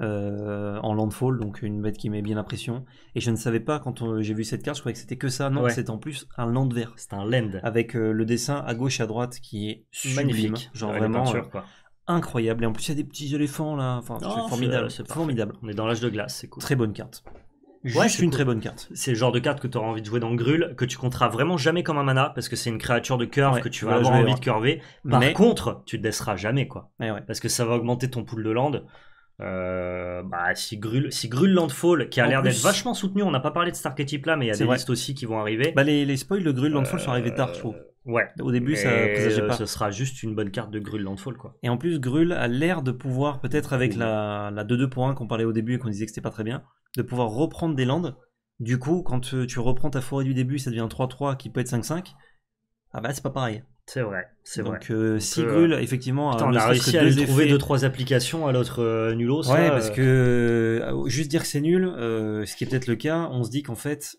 Euh, en landfall, donc une bête qui met bien la pression. Et je ne savais pas quand j'ai vu cette carte, je croyais que c'était que ça. Non, c'est en plus un land vert. C'est un land. Avec le dessin à gauche et à droite qui est sublime. Magnifique. Genre vraiment incroyable. Et en plus, il y a des petits éléphants là. Oh, formidable. formidable. On est dans l'âge de glace, c'est cool. Très bonne carte. Ouais, c'est une très bonne carte. C'est le genre de carte que tu auras envie de jouer dans le Grul, que tu compteras vraiment jamais comme un mana, parce que c'est une créature de curve que tu vas avoir envie hein. de curver. Par contre, tu te laisseras jamais, quoi. Eh parce que ça va augmenter ton pool de land. Euh, bah, si Grul, si Grul Landfall, qui a l'air d'être vachement soutenu, on n'a pas parlé de cet archétype là, mais il y a des listes aussi qui vont arriver. Bah, les, spoils de Grul Landfall sont arrivés tard, je trouve. Euh, ouais. Au début, ça présageait euh, pas. Ce sera juste une bonne carte de Grul Landfall, quoi. Et en plus, Grul a l'air de pouvoir, peut-être avec la, la 2-2 pour 1 qu'on parlait au début et qu'on disait que c'était pas très bien, de pouvoir reprendre des landes. Du coup, quand tu, reprends ta forêt du début, ça devient 3-3 qui peut être 5-5. Ah bah c'est pas pareil. C'est vrai, c'est vrai. Euh, Donc si Sigul, euh, effectivement, on a réussi à trouver deux trois applications à l'autre euh, nul ouais, parce que juste dire que c'est nul, ce qui est peut-être le cas, on se dit qu'en fait,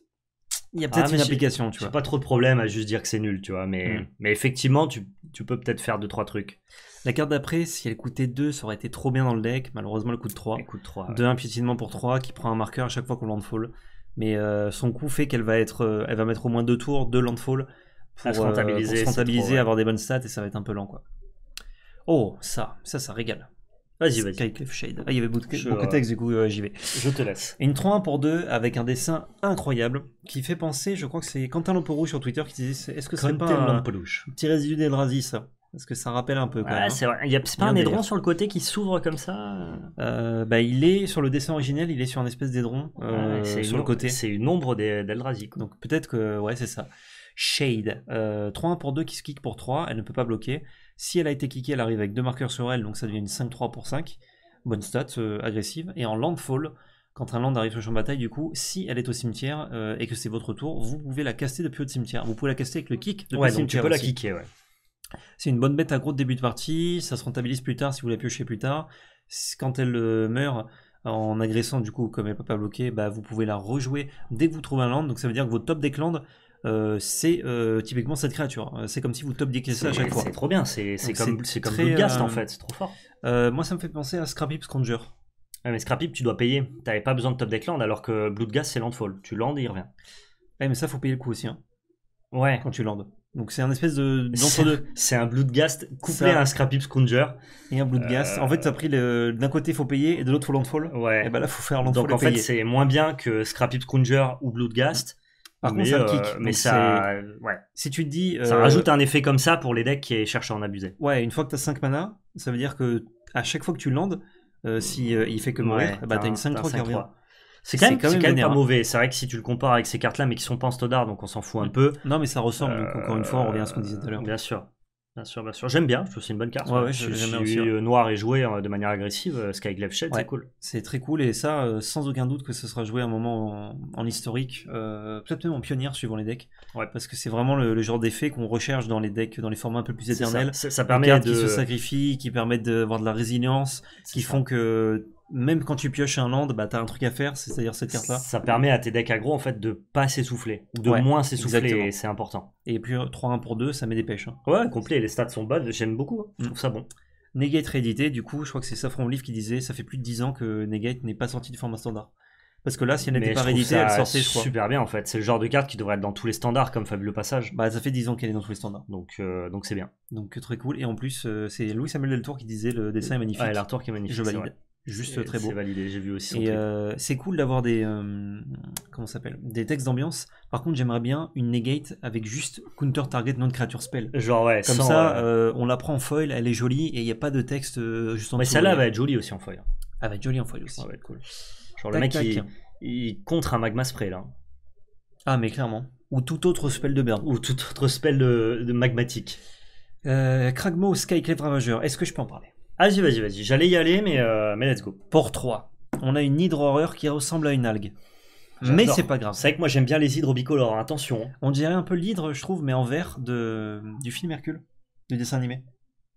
il y a ah, peut-être une application, tu vois. pas trop de problème à juste dire que c'est nul, tu vois, mais, hmm. mais effectivement, tu, peux peut-être faire deux trois trucs. La carte d'après, si elle coûtait 2, ça aurait été trop bien dans le deck. Malheureusement, elle coûte 3. coûte 3. 2 1 pour 3 qui prend un marqueur à chaque fois qu'on landfall. Mais euh, son coût fait qu'elle va, être, euh, elle va mettre au moins 2 tours, 2 landfall pour, se euh, rentabiliser, pour se rentabiliser avoir des bonnes stats et ça va être un peu lent. quoi. Oh, ça, ça, ça régale. Vas-y, vas-y. Shade. Ah, il y avait beaucoup de, beaucoup du coup, j'y vais. Je te laisse. Une 3-1 pour 2 avec un dessin incroyable qui fait penser, je crois que c'est Quentin rouge sur Twitter qui disait Est-ce que c'est pas un petit résidu d'Eldrazi, ça parce que ça rappelle un peu. Hein. C'est Il y a pas un édron sur le côté qui s'ouvre comme ça. Euh euh, bah, il est sur le dessin originel, il est sur un espèce d'édron ah euh, sur le côté. C'est une ombre d'Eldrazi. Donc peut-être que ouais, c'est ça. Shade. 3-1 pour 2 qui se kick pour 3, elle ne peut pas bloquer. Si elle a été kickée, elle arrive avec deux marqueurs sur elle, donc ça devient une 5-3 pour 5. Bonne stat, agressive. Et en landfall, quand un land arrive sur le champ de bataille, du coup, si elle est au cimetière et que c'est votre tour, vous pouvez la caster depuis de cimetière. Vous pouvez la caster avec le kick depuis le cimetière. Tu peux la kicker, ouais. C'est une bonne bête à gros début de partie, ça se rentabilise plus tard si vous la piochez plus tard. Quand elle euh, meurt en agressant du coup, comme elle n'est pas bloquée bah, vous pouvez la rejouer dès que vous trouvez un land. Donc ça veut dire que votre top deck land, euh, c'est euh, typiquement cette créature. C'est comme si vous top deckiez ça à chaque fois. C'est trop bien, c'est comme, c'est en fait, c'est trop fort. moi ça me fait penser à Scrappy Sconger. mais Scrappy, tu dois payer. T'avais pas besoin de top deck land alors que Bloodgast c'est landfall. Tu landes et il revient. Eh, mais ça faut payer le coup aussi. Hein. ouais. Quand tu landes. Donc c'est un espèce de d'entre-deux. C'est un Bloodgast couplé à un Scrappy scrounger Et un Bloodgast. Euh, en fait, as pris le... d'un côté faut payer et de l'autre faut l'Andfall. Ouais. Et bah là faut faire l'Andfall. Donc en fait c'est moins bien que Scrappy scrounger ou Bloodgast. Par contre, ça euh, kick. Mais ça, ouais. Si tu te dis, ça euh, rajoute un effet comme ça pour les decks qui cherchent à en abuser. Ouais, une fois que t'as 5 mana, ça veut dire que à chaque fois que tu landes, si il fait que mourir, bah t'as une 5-3 qui revient. C'est quand, même, quand pas mauvais. C'est vrai que si tu le compares avec ces cartes-là, mais qui sont pas en standard, donc on s'en fout un peu. Non, mais ça ressemble. donc, encore une fois, on revient à ce qu'on disait tout à l'heure. Bien sûr. Bien sûr, bien sûr. J'aime bien, je trouve c'est une bonne carte. je, suis euh, noir et joué euh, de manière agressive, euh, Sky Glaive c'est cool. C'est très cool et ça, sans aucun doute que ce sera joué à un moment en, historique, peut-être même en pionnière suivant les decks. Ouais. Parce que c'est vraiment le, genre d'effet qu'on recherche dans les decks, dans les formats un peu plus éternels. Ça, permet des de... qui se sacrifient, qui permettent d'avoir de, de la résilience, qui font que même quand tu pioches un land, bah, t'as un truc à faire, c'est-à-dire cette carte-là. Ça permet à tes decks aggro en fait de pas s'essouffler, ou de moins s'essouffler, et c'est important. Et puis 3-1 euh, pour 2, ça met des pêches. Hein. Ouais, complet, les stats sont bonnes, j'aime beaucoup, hein. mm. ça bon. Negate réédité, du coup, je crois que c'est Saffron livre qui disait ça fait plus de 10 ans que Negate n'est pas sorti du format standard. Parce que là, si elle n'était pas rééditée, elle sortait, je crois. Super bien en fait, c'est le genre de carte qui devrait être dans tous les standards comme Fabuleux Passage. Bah, ça fait 10 ans qu'elle est dans tous les standards. Donc euh, donc c'est bien. Donc très cool, et en plus, euh, c'est Louis Samuel Deltour qui disait le dessin est magnifique. Ouais, tour qui est magnifique. Juste très beau. C'est validé, j'ai vu aussi. Euh, c'est cool d'avoir des euh, Comment comment s'appelle des textes d'ambiance. Par contre, j'aimerais bien une negate avec juste counter target non de créature spell. Genre ouais. Comme ça, euh, on la prend en foil, elle est jolie et il n'y a pas de texte juste en. Mais celle-là va être jolie aussi en foil. Elle va être jolie en foil aussi. Ça va être cool. Genre le mec il, contre un magma spray là. Ah mais clairement. Ou tout autre spell de burn. Ou tout autre spell de, magmatique. Euh, Kragmo Skyclave Ravageur. Est-ce que je peux en parler? Ah, vas-y, vas-y, vas-y. J'allais y aller, mais, euh, mais let's go. Pour 3, on a une hydre-horreur qui ressemble à une algue. Mais c'est pas grave. C'est vrai que moi j'aime bien les hydres bicolores, hein. attention. On dirait un peu l'hydre, je trouve, mais en vert de, du film Hercule, du dessin animé.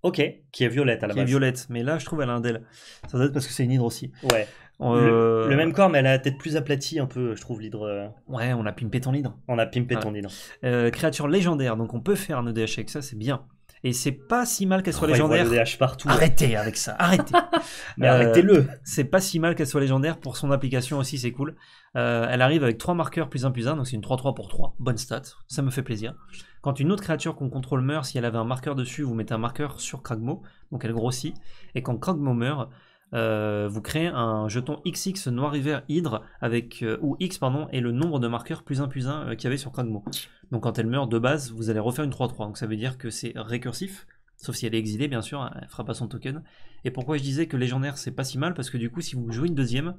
Ok, qui est violette à la base. Qui est violette, mais là je trouve elle a un d'elle. Ça doit être parce que c'est une hydre aussi. Ouais. Euh, le, même corps, mais elle a la tête plus aplatie un peu, je trouve, l'hydre. Ouais, on a pimpé ton hydre. On a pimpé ton hydre. Euh, créature légendaire, donc on peut faire un EDH avec ça, c'est bien. Et c'est pas si mal qu'elle soit légendaire. partout. Hein. Arrêtez avec ça, arrêtez. Euh, Mais arrêtez-le. C'est pas si mal qu'elle soit légendaire pour son application aussi, c'est cool. Euh, elle arrive avec 3 marqueurs plus 1 plus 1, donc c'est une 3-3 pour 3. Bonne stat, ça me fait plaisir. Quand une autre créature qu'on contrôle meurt, si elle avait un marqueur dessus, vous mettez un marqueur sur Kragmo, donc elle grossit. Et quand Kragmo meurt, euh, vous créez un jeton XX noir river hydre avec ou X pardon et le nombre de marqueurs plus 1 plus 1 qu'il y avait sur Kragmo. Donc quand elle meurt de base, vous allez refaire une 3-3. Donc ça veut dire que c'est récursif, sauf si elle est exilée, bien sûr, elle fera pas son token. Et pourquoi je disais que légendaire c'est pas si mal Parce que du coup, si vous jouez une deuxième,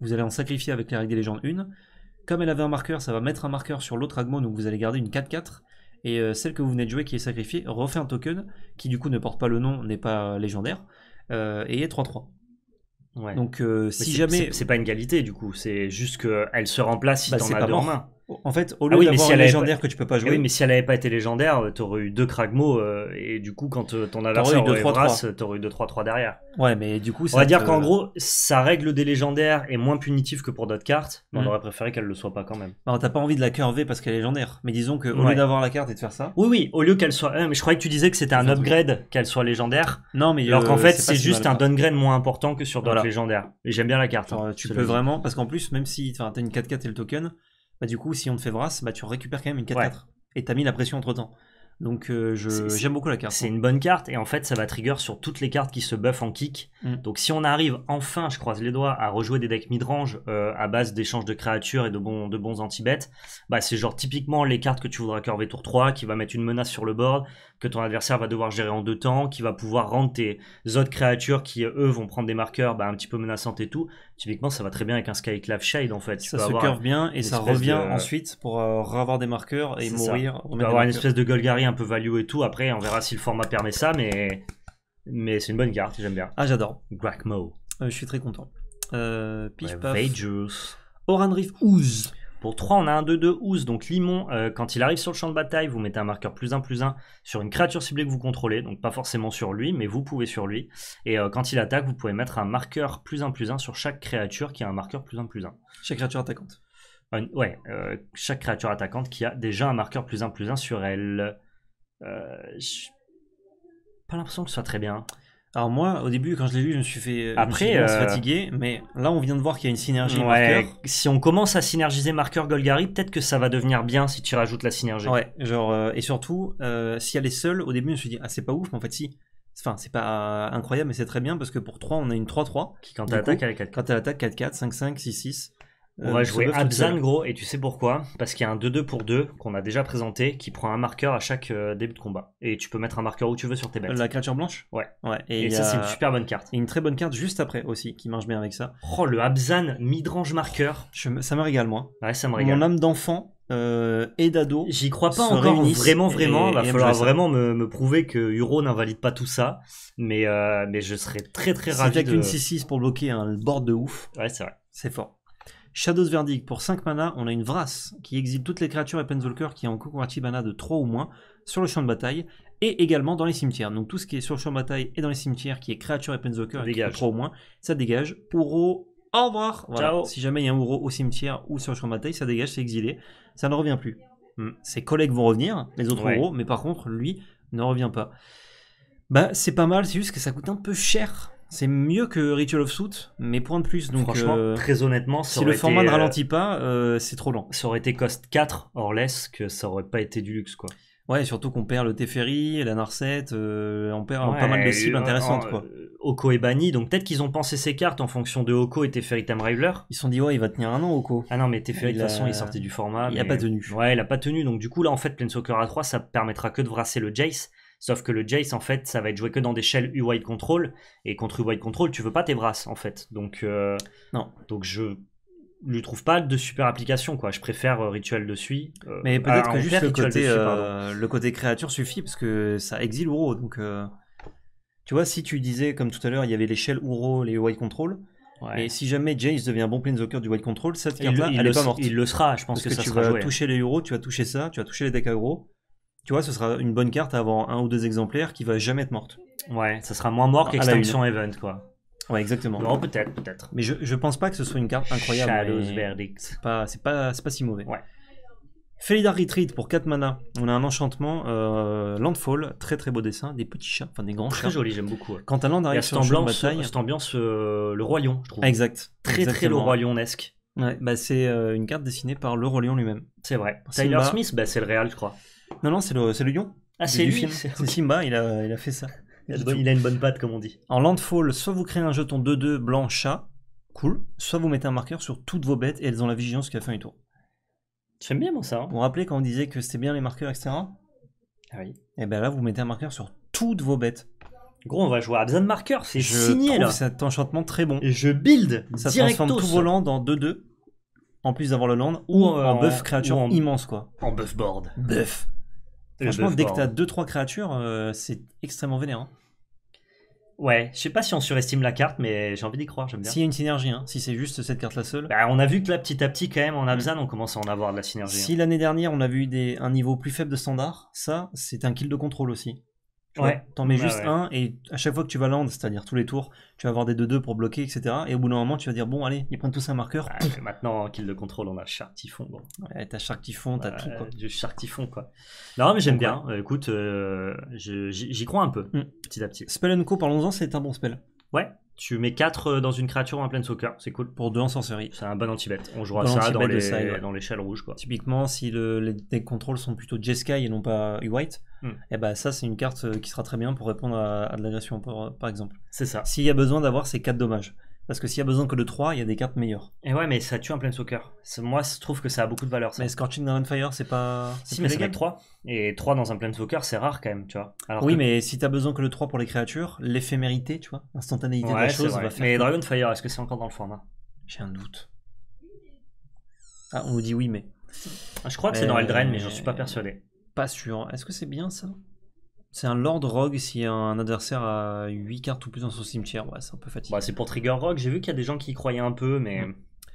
vous allez en sacrifier avec la règle des légendes une. Comme elle avait un marqueur, ça va mettre un marqueur sur l'autre Agmon, donc vous allez garder une 4-4. Et euh, celle que vous venez de jouer qui est sacrifiée refait un token qui du coup ne porte pas le nom, n'est pas euh, légendaire, euh, et est 3-3. Donc si jamais. C'est pas une qualité du coup, c'est juste qu'elle se remplace si bah, t'en as deux en main. En fait, au ah lieu d'avoir un légendaire que tu peux pas ah jouer. oui, mais si elle avait pas été légendaire, aurais eu deux Kragmo euh, et du coup, quand euh, ton en avais eu 2-3-3, t'aurais eu derrière. Ouais, mais du coup, ça on va dire qu'en gros, sa règle des légendaires est moins punitive que pour d'autres cartes, on hmm. aurait préféré qu'elle le soit pas quand même. Bah, t'as pas envie de la curver parce qu'elle est légendaire, mais disons que au lieu d'avoir la carte et de faire ça. Oui, oui, au lieu qu'elle soit. Euh, mais je croyais que tu disais que c'était un upgrade qu'elle soit légendaire. Non, mais alors qu'en fait, c'est juste un downgrade moins important que sur d'autres légendaires. Et j'aime bien la carte. Hein. Tu peux vraiment, parce qu'en plus, même si tu une 4-4 et le token bah, du coup, si on te fait Vras, bah, tu récupères quand même une 4-4. Et t'as mis la pression entre temps. Donc euh, j'aime beaucoup la carte. C'est hein. une bonne carte et en fait ça va trigger sur toutes les cartes qui se buffent en kick. Mm. Donc si on arrive enfin, je croise les doigts, à rejouer des decks midrange range euh, à base d'échanges de créatures et de bons, de bons anti-bêtes, bah, c'est genre typiquement les cartes que tu voudras curver tour 3 qui va mettre une menace sur le board que ton adversaire va devoir gérer en deux temps, qui va pouvoir rendre tes autres créatures qui, eux, vont prendre des marqueurs bah, un petit peu menaçantes et tout. Typiquement, ça va très bien avec un Skyclave Shade, en fait. ça se curve bien et ça revient ensuite pour euh, avoir des marqueurs et mourir. On va avoir une espèce de Golgari un peu value et tout. Après, on verra si le format permet ça, mais, mais c'est une bonne carte, j'aime bien. Ah, j'adore. Gracmo. Euh, je suis très content. Euh, Oran Reef pour 3, on a un 2-2 Ouz. Donc Limon, euh, quand il arrive sur le champ de bataille, vous mettez un marqueur plus 1 plus 1 sur une créature ciblée que vous contrôlez. Donc pas forcément sur lui, mais vous pouvez sur lui. Et euh, quand il attaque, vous pouvez mettre un marqueur plus 1 plus 1 sur chaque créature qui a un marqueur plus 1 plus 1. Chaque créature attaquante. Euh, ouais, chaque créature attaquante qui a déjà un marqueur plus 1 plus 1 sur elle. pas l'impression que ce soit très bien. Alors moi, au début, quand je l'ai lu, je me suis fait euh, Après, euh, fatigué, mais là, on vient de voir qu'il y a une synergie ouais, Si on commence à synergiser marqueur Golgari, peut-être que ça va devenir bien si tu rajoutes la synergie. Ouais, genre, euh, et surtout, si elle est seule, au début, je me suis dit, ah, c'est pas ouf, mais en fait, si. Enfin, c'est pas incroyable, mais c'est très bien parce que pour 3, on a une 3-3. Qui, quand elle attaque, elle est 4-4. Quand elle attaque, 4-4, 5-5, 6-6. Euh, On va jouer Abzan gros et tu sais pourquoi Parce qu'il y a un 2-2 pour 2 qu'on a déjà présenté qui prend un marqueur à chaque euh, début de combat. Et tu peux mettre un marqueur où tu veux sur tes bêtes. La créature blanche Ouais. ouais. Et, ça c'est une super bonne carte. Et une très bonne carte juste après aussi qui marche bien avec ça. Oh le Abzan midrange marqueur. Ça me régale moi. Ouais ça me régale. Mon âme d'enfant euh, et d'ado. J'y crois pas encore vraiment, vraiment. Il va falloir vraiment me, prouver que Uro n'invalide pas tout ça. Mais, mais je serais très, très ravi. C'est avec une 6-6 pour bloquer un board de ouf. Ouais, c'est vrai. C'est fort. Shadows Verdict, pour 5 mana, on a une Vras qui exile toutes les créatures et Penzolker qui ont en mana de 3 ou moins sur le champ de bataille et également dans les cimetières. Donc tout ce qui est sur le champ de bataille et dans les cimetières qui est créature et Penzolker qui 3 ou moins, ça dégage. pour au revoir. Si jamais il y a un Ouro au cimetière ou sur le champ de bataille, ça dégage, c'est exilé, ça ne revient plus. Hmm. Ses collègues vont revenir, les autres ouais. mais par contre, lui ne revient pas. Bah, c'est pas mal, c'est juste que ça coûte un peu cher c'est mieux que Ritual of Soot, mais point de plus. Donc, Franchement, euh, très honnêtement, si le format ne euh, ralentit pas, euh, c'est trop lent. Ça aurait été cost 4 or less que ça aurait pas été du luxe, quoi. Ouais, surtout qu'on perd le Teferi, la Narset, on perd pas mal de cibles intéressantes, quoi. Oko est banni, donc peut-être qu'ils ont pensé ces cartes en fonction de Oko et Teferi Time Rivaler. Ils se sont dit, ouais, il va tenir un an, Oko. Ah non, mais Teferi, de toute façon, il sortait du format. Il n'a pas tenu. Ouais, il a pas tenu, donc du coup, là, en fait, Soccer A3, ça permettra que de brasser le Jace Sauf que le Jace, en fait, ça va être joué que dans des shells U-Wide control. Et contre U-Wide control, tu veux pas tes brasses, en fait. Donc, euh, non. Donc, je lui trouve pas de super application quoi je préfère euh, rituel de suie euh, mais peut-être que juste le côté, créature suffit parce que ça exile Uro donc tu vois si tu disais comme tout à l'heure il y avait les shells Uro les U-Wide control et si jamais Jace devient bon planeswalker du white control cette carte là il, elle le, est pas morte il le sera je pense parce que, ça tu vas hein. toucher les Uro tu vas toucher ça tu vas toucher les decks Uro tu vois, ce sera une bonne carte à avoir un ou deux exemplaires qui va jamais être morte. Ouais, ça sera moins mort qu'Extinction Event, quoi. Ouais, exactement. Non, peut-être, peut-être. Mais je, je pense pas que ce soit une carte incroyable. Shadow's Verdict. C'est pas, c'est pas, pas si mauvais. Ouais. Felidar Retreat pour 4 mana. On a un enchantement, euh, Landfall, très très beau dessin, des petits chats, enfin des grands très chats. Très joli, j'aime beaucoup. quant à un Land arrive sur bataille, cette ambiance euh, le Roi Lion, je trouve. Exact. Très très le Roi Lion-esque. Ouais, bah c'est euh, une carte dessinée par le Roi Lion lui-même. C'est vrai. tyler Smith, bah, c'est le Real, je crois. Non, non, c'est le, lion. Ah, c'est lui. C'est Simba, il a, il a fait ça. Ah, il a, une bonne patte, comme on dit. En Landfall, soit vous créez un jeton 2-2 blanc chat, cool, soit vous mettez un marqueur sur toutes vos bêtes et elles ont la vigilance qui a fait du tour. J'aime bien, moi, ça. Hein. Vous vous rappelez quand on disait que c'était bien les marqueurs, etc. Ah oui. Et eh bien là, vous mettez un marqueur sur toutes vos bêtes. Gros, on va jouer à besoin de marqueurs, c'est Je signé, trouve cet enchantement très bon. Et je build Ça transforme tous vos lands en 2-2, en plus d'avoir le land, ou, un en buff créature immense, quoi. en buff board. Buff. Franchement, dès que t'as 2-3 hein. créatures, euh, c'est extrêmement vénérant. Hein. Ouais, je sais pas si on surestime la carte, mais j'ai envie d'y croire, j'aime S'il y a une synergie, hein, si c'est juste cette carte là seule. Bah, on a vu que là, petit à petit, quand même, en mm. Abzan, on commence à en avoir de la synergie. Si l'année dernière, on a vu des, un niveau plus faible de standard, ça, c'est un kill de contrôle aussi. Ouais, t'en mets juste un et à chaque fois que tu vas land, c'est-à-dire tous les tours, tu vas avoir des 2-2 pour bloquer, etc. Et au bout d'un moment, tu vas dire bon, allez, ils prennent tous un marqueur. Ah, maintenant qu'ils le contrôle, on a Shark Typhon. Bon. Ouais, t'as Shark t'as tout quoi. Du Shark quoi. Non, mais j'aime bien. Euh, écoute, euh, j'y crois un peu, mm. petit à petit. Spell Co, parlons-en, c'est un bon spell. Ouais, tu mets 4 euh, dans une créature en plein soccer c'est cool. Pour 2 en sorcerie. C'est un bon anti-bet. On jouera ça dans les, l'échelle rouge. Typiquement, si les deck contrôles sont plutôt Jeskai et non pas U-White, hmm. et eh bah, ça c'est une carte euh, qui sera très bien pour répondre à, de l'agression par, par exemple. C'est ça. S'il y a besoin d'avoir ces 4 dommages. Parce que s'il y a besoin que de 3, il y a des cartes meilleures. Et ouais, mais ça tue un Planeswalker. Moi, je trouve que ça a beaucoup de valeur. Ça. Mais Scorching Dragonfire, Fire, c'est pas. Si, mais c'est 3. Et 3 dans un Planeswalker, c'est rare quand même, tu vois. oui, mais si t'as besoin que de 3 pour les créatures, l'éphémérité, tu vois, l'instantanéité de la chose va faire. Mais Dragonfire, est-ce que c'est encore dans le format J'ai un doute. Ah, on nous dit oui, mais. Je crois que c'est dans euh, Eldraine, mais j'en suis pas persuadé. Pas sûr. Est-ce que c'est bien ça c'est un Lord Rogue si un adversaire a 8 cartes ou plus dans son cimetière. Ouais, c'est un peu fatigant. Bah, c'est pour Trigger Rogue. J'ai vu qu'il y a des gens qui y croyaient un peu, mais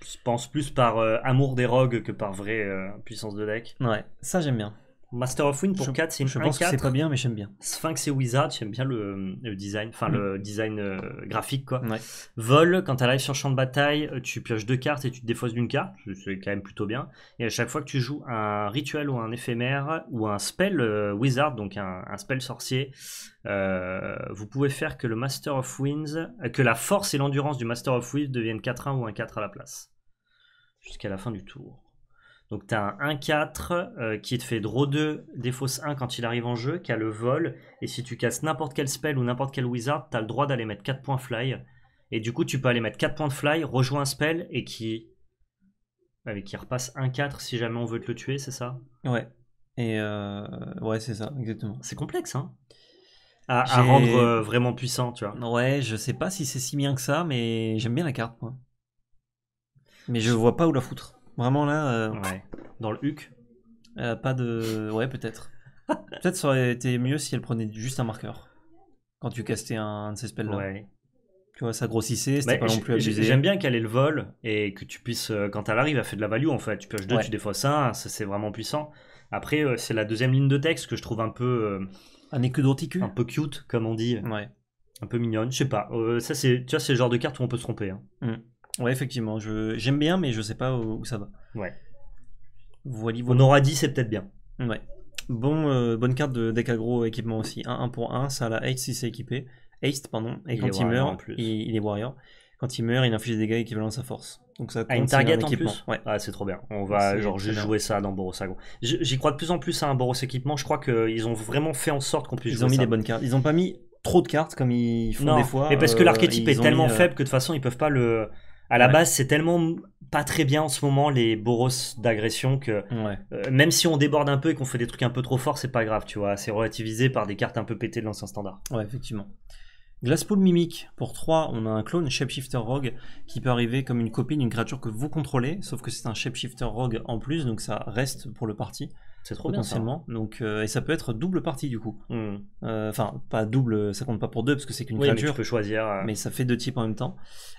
je pense plus par euh, amour des rogues que par vraie euh, puissance de deck. Ouais, ça j'aime bien. Master of Winds pour 4, c'est une Je pense que c'est pas bien, mais j'aime bien. Sphinx et Wizard, j'aime bien le, design, enfin le mm. design euh, graphique quoi. Vol, quand tu arrives sur champ de bataille, euh, tu pioches deux cartes et tu te défausses d'une carte, c'est quand même plutôt bien. Et à chaque fois que tu joues un rituel ou un éphémère ou un spell euh, wizard, donc un, spell sorcier, vous pouvez faire que le Master of Winds, que la force et l'endurance du Master of Winds deviennent 4-1 ou 1-4 à la place. Jusqu'à la fin du tour. Donc tu as un 1-4 euh, qui te fait draw 2, défausse 1 quand il arrive en jeu, qui a le vol. Et si tu casses n'importe quel spell ou n'importe quel wizard, tu as le droit d'aller mettre 4 points fly. Et du coup, tu peux aller mettre 4 points de fly, rejoindre un spell et qui. Avec euh, qui repasse 1-4 si jamais on veut te le tuer, c'est ça Ouais. Et euh... ouais, c'est ça, exactement. C'est complexe, hein à, rendre euh, vraiment puissant, tu vois. Ouais, je sais pas si c'est si bien que ça, mais j'aime bien la carte, moi. Mais je vois pas où la foutre. Vraiment là, euh, dans le Huc. Euh, pas de. Ouais, peut-être. peut-être ça aurait été mieux si elle prenait juste un marqueur. Quand tu castais un, de ces spells-là. Ouais. Tu vois, ça grossissait, c'était pas non plus abusé. J'aime bien qu'elle ait le vol et que tu puisses, euh, quand elle arrive, elle fait de la value en fait. Tu pioches deux, tu défausses un, ça c'est vraiment puissant. Après, c'est la deuxième ligne de texte que je trouve un peu. Un écu Un peu cute, comme on dit. Ouais. Un peu mignonne, je sais pas. ça, c'est, tu vois, c'est le genre de carte où on peut se tromper. Hein. Mm. Ouais, effectivement. Je, j'aime bien, mais je sais pas où, ça va. Ouais. Voilà, voilà. On aura dit, c'est peut-être bien. Ouais. Bon, euh, bonne carte de deck aggro équipement aussi. 1, 1 pour 1, ça a la haste si c'est équipé. Haste, pardon. Et quand il meurt, il, est warrior. Quand il meurt, il inflige des dégâts équivalents à sa force. Donc ça une target en plus ouais. Ah, c'est trop bien. On va genre juste jouer ça dans Boros aggro. J'y crois de plus en plus à un Boros équipement. Je crois qu'ils ont vraiment fait en sorte qu'on puisse ils jouer. ont mis des bonnes cartes. Ils ont pas mis trop de cartes comme ils font des fois. Mais parce que euh, l'archétype est tellement euh, faible que de toute façon ils peuvent pas le à la base, c'est tellement pas très bien en ce moment les boros d'agression que euh, même si on déborde un peu et qu'on fait des trucs un peu trop forts, c'est pas grave, tu vois. C'est relativisé par des cartes un peu pétées de l'ancien standard. Ouais, effectivement. Glasspool Mimic, pour 3, on a un clone Shapeshifter Rogue qui peut arriver comme une copine d'une créature que vous contrôlez, sauf que c'est un Shapeshifter Rogue en plus, donc ça reste pour le parti. C'est trop potentiellement. Donc, euh, et ça peut être double partie du coup. Hmm. Euh, enfin, pas double, ça compte pas pour deux parce que c'est qu'une oui, créature. Mais tu peux choisir. Euh. Mais ça fait deux types en même temps.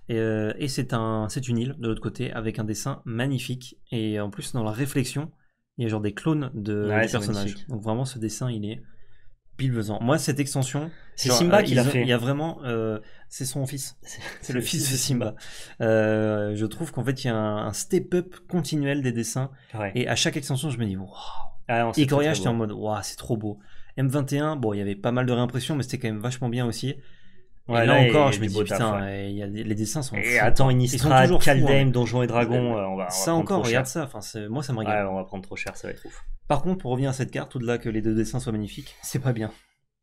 Et, c'est un, c'est une île de l'autre côté avec un dessin magnifique. Et en plus, dans la réflexion, il y a genre des clones de personnages. Donc vraiment, ce dessin, il est pile besoin Moi, cette extension, c'est Simba qui l'a fait. Il y a vraiment, c'est son fils. C'est le fils de Simba. je trouve qu'en fait, il y a un, step-up continuel des dessins. Et à chaque extension, je me dis, waouh ah et j'étais en mode, waouh, c'est trop beau. M21, bon, il y avait pas mal de réimpression mais c'était quand même vachement bien aussi. et là, encore, je me dis, putain, les dessins sont. Et attends, Ils sont et Dragons, euh, euh, on va. ça encore, regarde ça. Enfin, moi, ça me regarde. on va prendre trop cher, ça va être ouf. Par contre, pour revenir à cette carte, au-delà que les deux dessins soient magnifiques, c'est pas bien.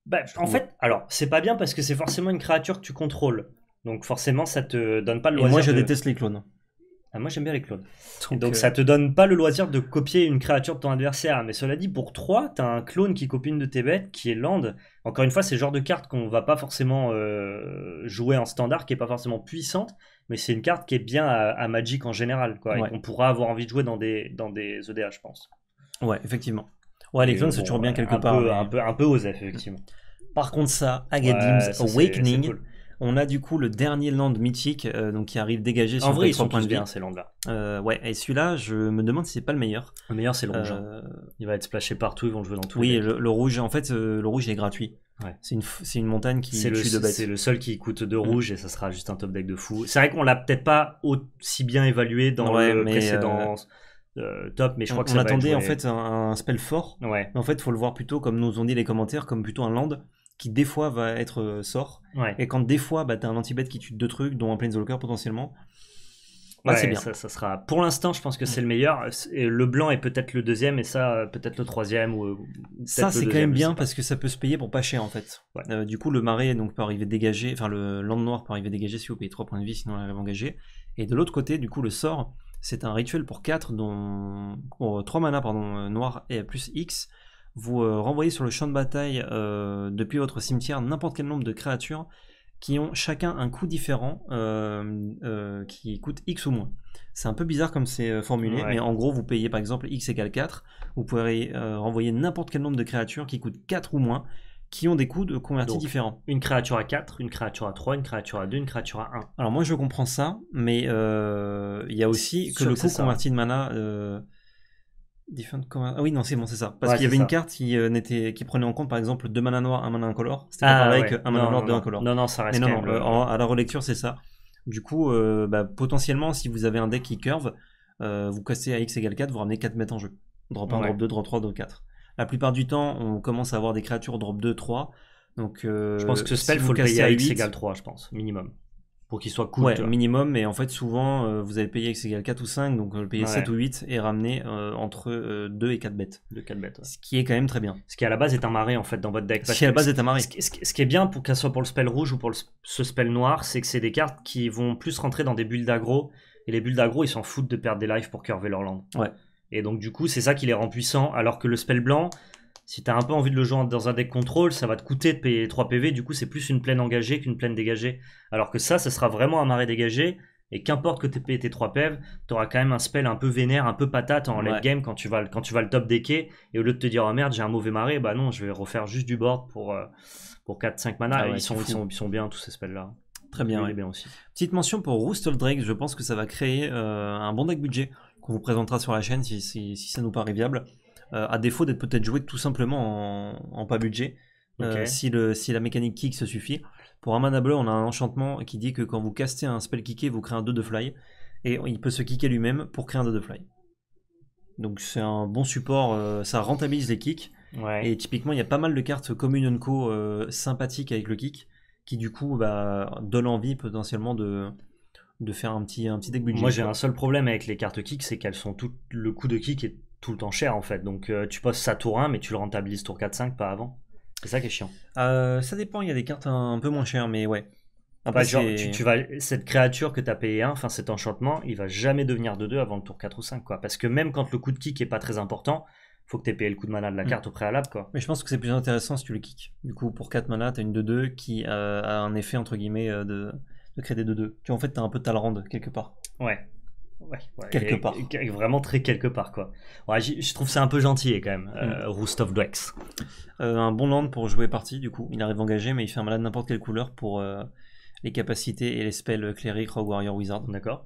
Bah, en fait, alors, c'est pas bien parce que c'est forcément une créature que tu contrôles. Donc, forcément, ça te donne pas le loisir. Et moi, je déteste les clones. Ah, moi j'aime bien les clones. Donc, euh, ça te donne pas le loisir de copier une créature de ton adversaire. Mais cela dit, pour 3, t'as un clone qui copie une de tes bêtes, qui est land. Encore une fois, c'est le genre de carte qu'on va pas forcément euh, jouer en standard, qui est pas forcément puissante, mais c'est une carte qui est bien à, Magic en général, quoi, et qu'on pourra avoir envie de jouer dans des, dans des EDA, je pense. Ouais, effectivement. Ouais, les clones, c'est toujours bien quelque part. un, peu, un effectivement. Par contre, ça, Agadims Awakening, on a du coup le dernier land mythique euh, donc qui arrive dégagé sur en vrai, ils sont points de bien, ces lands-là. Euh, ouais, et celui-là, je me demande si c'est pas le meilleur. Le meilleur, c'est le rouge. Hein. Euh, il va être splashé partout, ils vont le jouer dans tout. Oui, le, rouge, en fait, le rouge, est gratuit. C'est une, montagne qui le, C'est le seul qui coûte de mm. rouge et ça sera juste un top deck de fou. C'est vrai qu'on l'a peut-être pas aussi bien évalué dans le précédent. top, mais je crois que ça on attendait en fait un, spell fort. Ouais. Mais en fait, il faut le voir plutôt comme nous ont dit les commentaires, comme plutôt un land qui des fois va être euh, sort. Et quand des fois, bah, t'as un anti qui tue deux trucs, dont un Planeswalker potentiellement. Bah, c'est bien. Ça, sera... Pour l'instant, je pense que c'est le meilleur. Et le blanc est peut-être le deuxième et ça, euh, peut-être le troisième. Ou, ça, c'est quand même bien parce que ça peut se payer pour pas cher en fait. Euh, du coup, le marais donc, peut arriver dégagé, enfin le land noir peut arriver dégagé si vous payez 3 points de vie, sinon il arrive engagé. Et de l'autre côté, du coup, le sort, c'est un rituel pour 4, dont... trois 3 pardon, noir et plus X vous euh, renvoyez sur le champ de bataille euh, depuis votre cimetière n'importe quel nombre de créatures qui ont chacun un coût différent euh, qui coûte X ou moins. C'est un peu bizarre comme c'est formulé, mais en gros, vous payez par exemple X égale 4, vous pourrez renvoyer n'importe quel nombre de créatures qui coûtent 4 ou moins, qui ont des coûts de convertis différents. Une créature à 4, une créature à 3, une créature à 2, une créature à 1. Alors moi je comprends ça, mais il y a aussi que le coût converti de mana ah oui, non, c'est bon, c'est ça. Parce qu'il y avait une carte qui, euh, n'était, qui prenait en compte, par exemple, deux manas noirs, un mana incolore. C'était pas ah pareil mana noir, deux incolores. Non, non, ça reste. Mais non, euh, à la relecture, c'est ça. Du coup, euh, bah, potentiellement, si vous avez un deck qui curve, vous cassez à x égale 4, vous ramenez 4 mètres en jeu. Drop 1, drop 2, drop 3, drop 4. La plupart du temps, on commence à avoir des créatures drop 2, 3. Donc, je pense que ce spell, faut le payer à x égale 3, je pense, minimum pour qu'il soit court au minimum, mais en fait, souvent, euh, vous allez euh, payer X égal 4 ou 5, donc le payer 7 ou 8 et ramener euh, entre 2 et 4 bêtes. 2 4 bêtes, Ce qui est quand même très bien. Ce qui à la base est un marais en fait dans votre deck. ce qui à la base est un marais. Ce, qui est bien, pour qu'elle soit pour le spell rouge ou pour le, ce spell noir, c'est que c'est des cartes qui vont plus rentrer dans des bulles d'agro Et les bulles d'agro ils s'en foutent de perdre des lives pour curver leur land. Ouais. Et donc, du coup, c'est ça qui les rend puissants. Alors que le spell blanc, si t'as un peu envie de le jouer dans un deck contrôle, ça va te coûter de payer 3 PV. Du coup, c'est plus une plaine engagée qu'une plaine dégagée. Alors que ça, ça sera vraiment un marais dégagé. Et qu'importe que t'aies payé tes 3 PV, tu auras quand même un spell un peu vénère, un peu patate en late game quand tu, vas, quand tu vas le top decker. Et au lieu de te dire, oh merde, j'ai un mauvais marais, bah non, je vais refaire juste du board pour, euh, pour 4-5 mana. Ah ils, sont, sont, bien tous ces spells-là. Très bien, bien aussi. Petite mention pour of Drake, je pense que ça va créer euh, un bon deck budget qu'on vous présentera sur la chaîne si, si ça nous paraît viable. Euh, à défaut d'être peut-être joué tout simplement en, pas budget. Euh, si, le, si la mécanique kick se suffit. Pour un mana bleu, on a un enchantement qui dit que quand vous castez un spell kické, vous créez un 2 de fly. Et il peut se kicker lui-même pour créer un 2 de fly. Donc c'est un bon support, euh, ça rentabilise les kicks. Et typiquement, il y a pas mal de cartes Communion Co sympathiques avec le kick, qui du coup bah, donnent envie potentiellement de, de faire un petit, un petit deck budget. Moi j'ai un seul problème avec les cartes kick, c'est qu'elles sont toutes. Le coup de kick est tout le temps cher en fait. Donc euh, tu passes ça tour 1, mais tu le rentabilises tour 4-5, pas avant. C'est ça qui est chiant. Euh, ça dépend, il y a des cartes un, peu moins chères, mais ouais. tu, vas, cette créature que tu as payé 1, enfin cet enchantement, il va jamais devenir de 2 avant le tour 4 ou 5. Quoi. Parce que même quand le coup de kick est pas très important, faut que tu aies payé le coup de mana de la mm. carte au préalable. Quoi. Mais je pense que c'est plus intéressant si tu le kicks. Du coup, pour 4 mana, tu as une de 2 qui euh, a un effet entre guillemets de, de créer des 2-2. Tu vois, en fait, tu as un peu de talrand quelque part. Ouais. Ouais, quelque part. vraiment très quelque part, quoi. Ouais, je trouve ça un peu gentil, quand même, euh, mm. of Dwex. Euh, un bon land pour jouer partie, du coup. Il arrive engagé, mais il fait un malade n'importe quelle couleur pour euh, les capacités et les spells cleric, rogue, warrior, wizard. D'accord.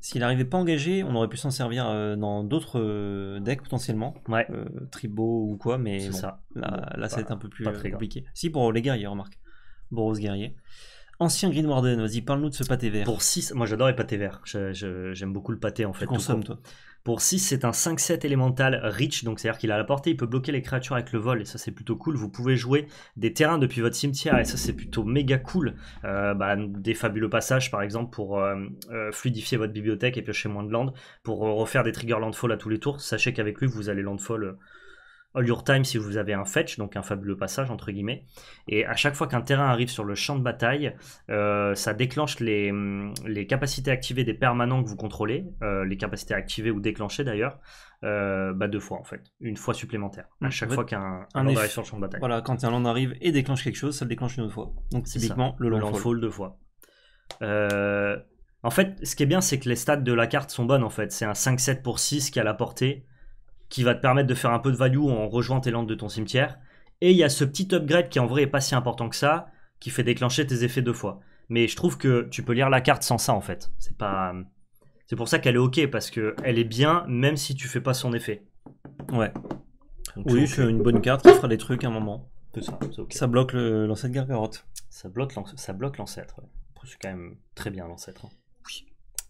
S'il n'arrivait pas engagé, on aurait pu s'en servir euh, dans d'autres decks potentiellement. Ouais. tribaux ou quoi, mais ça. là, ça va être un peu plus compliqué. Si, pour les guerriers, remarque. Boros guerrier. Ancien Green Warden, vas-y, parle-nous de ce pâté vert. Pour 6, moi j'adore les pâtés verts, j'aime beaucoup le pâté en fait. Tu Pour 6, c'est un 5-7 élémental rich, donc c'est-à-dire qu'il a la portée, il peut bloquer les créatures avec le vol, et ça c'est plutôt cool. Vous pouvez jouer des terrains depuis votre cimetière, et ça c'est plutôt méga cool. Euh, bah, des fabuleux passages par exemple pour euh, euh, fluidifier votre bibliothèque et piocher moins de land, pour refaire des triggers landfall à tous les tours. Sachez qu'avec lui vous allez landfall all your time si vous avez un fetch, donc un fabuleux passage entre guillemets. Et à chaque fois qu'un terrain arrive sur le champ de bataille, euh, ça déclenche les, mm, les, capacités activées des permanents que vous contrôlez, euh, les capacités activées ou déclenchées d'ailleurs, euh, bah, deux fois en fait, une fois supplémentaire. À chaque fois qu'un land arrive sur le champ de bataille. Voilà, quand un land arrive et déclenche quelque chose, ça le déclenche une autre fois. Donc typiquement ça, le landfall. deux fois. en fait, ce qui est bien, c'est que les stats de la carte sont bonnes en fait. C'est un 5-7 pour 6 qui a la portée qui va te permettre de faire un peu de value en rejoignant tes landes de ton cimetière. Et il y a ce petit upgrade qui en vrai est pas si important que ça, qui fait déclencher tes effets deux fois. Mais je trouve que tu peux lire la carte sans ça en fait. C'est pas, c'est pour ça qu'elle est ok parce qu'elle est bien même si tu fais pas son effet. Ouais. oui, c'est une bonne carte qui fera des trucs à un moment. ça. Ça bloque l'ancêtre gargarotte. Ça bloque, ça bloque l'ancêtre. je C'est quand même très bien l'ancêtre. Hein. Oui.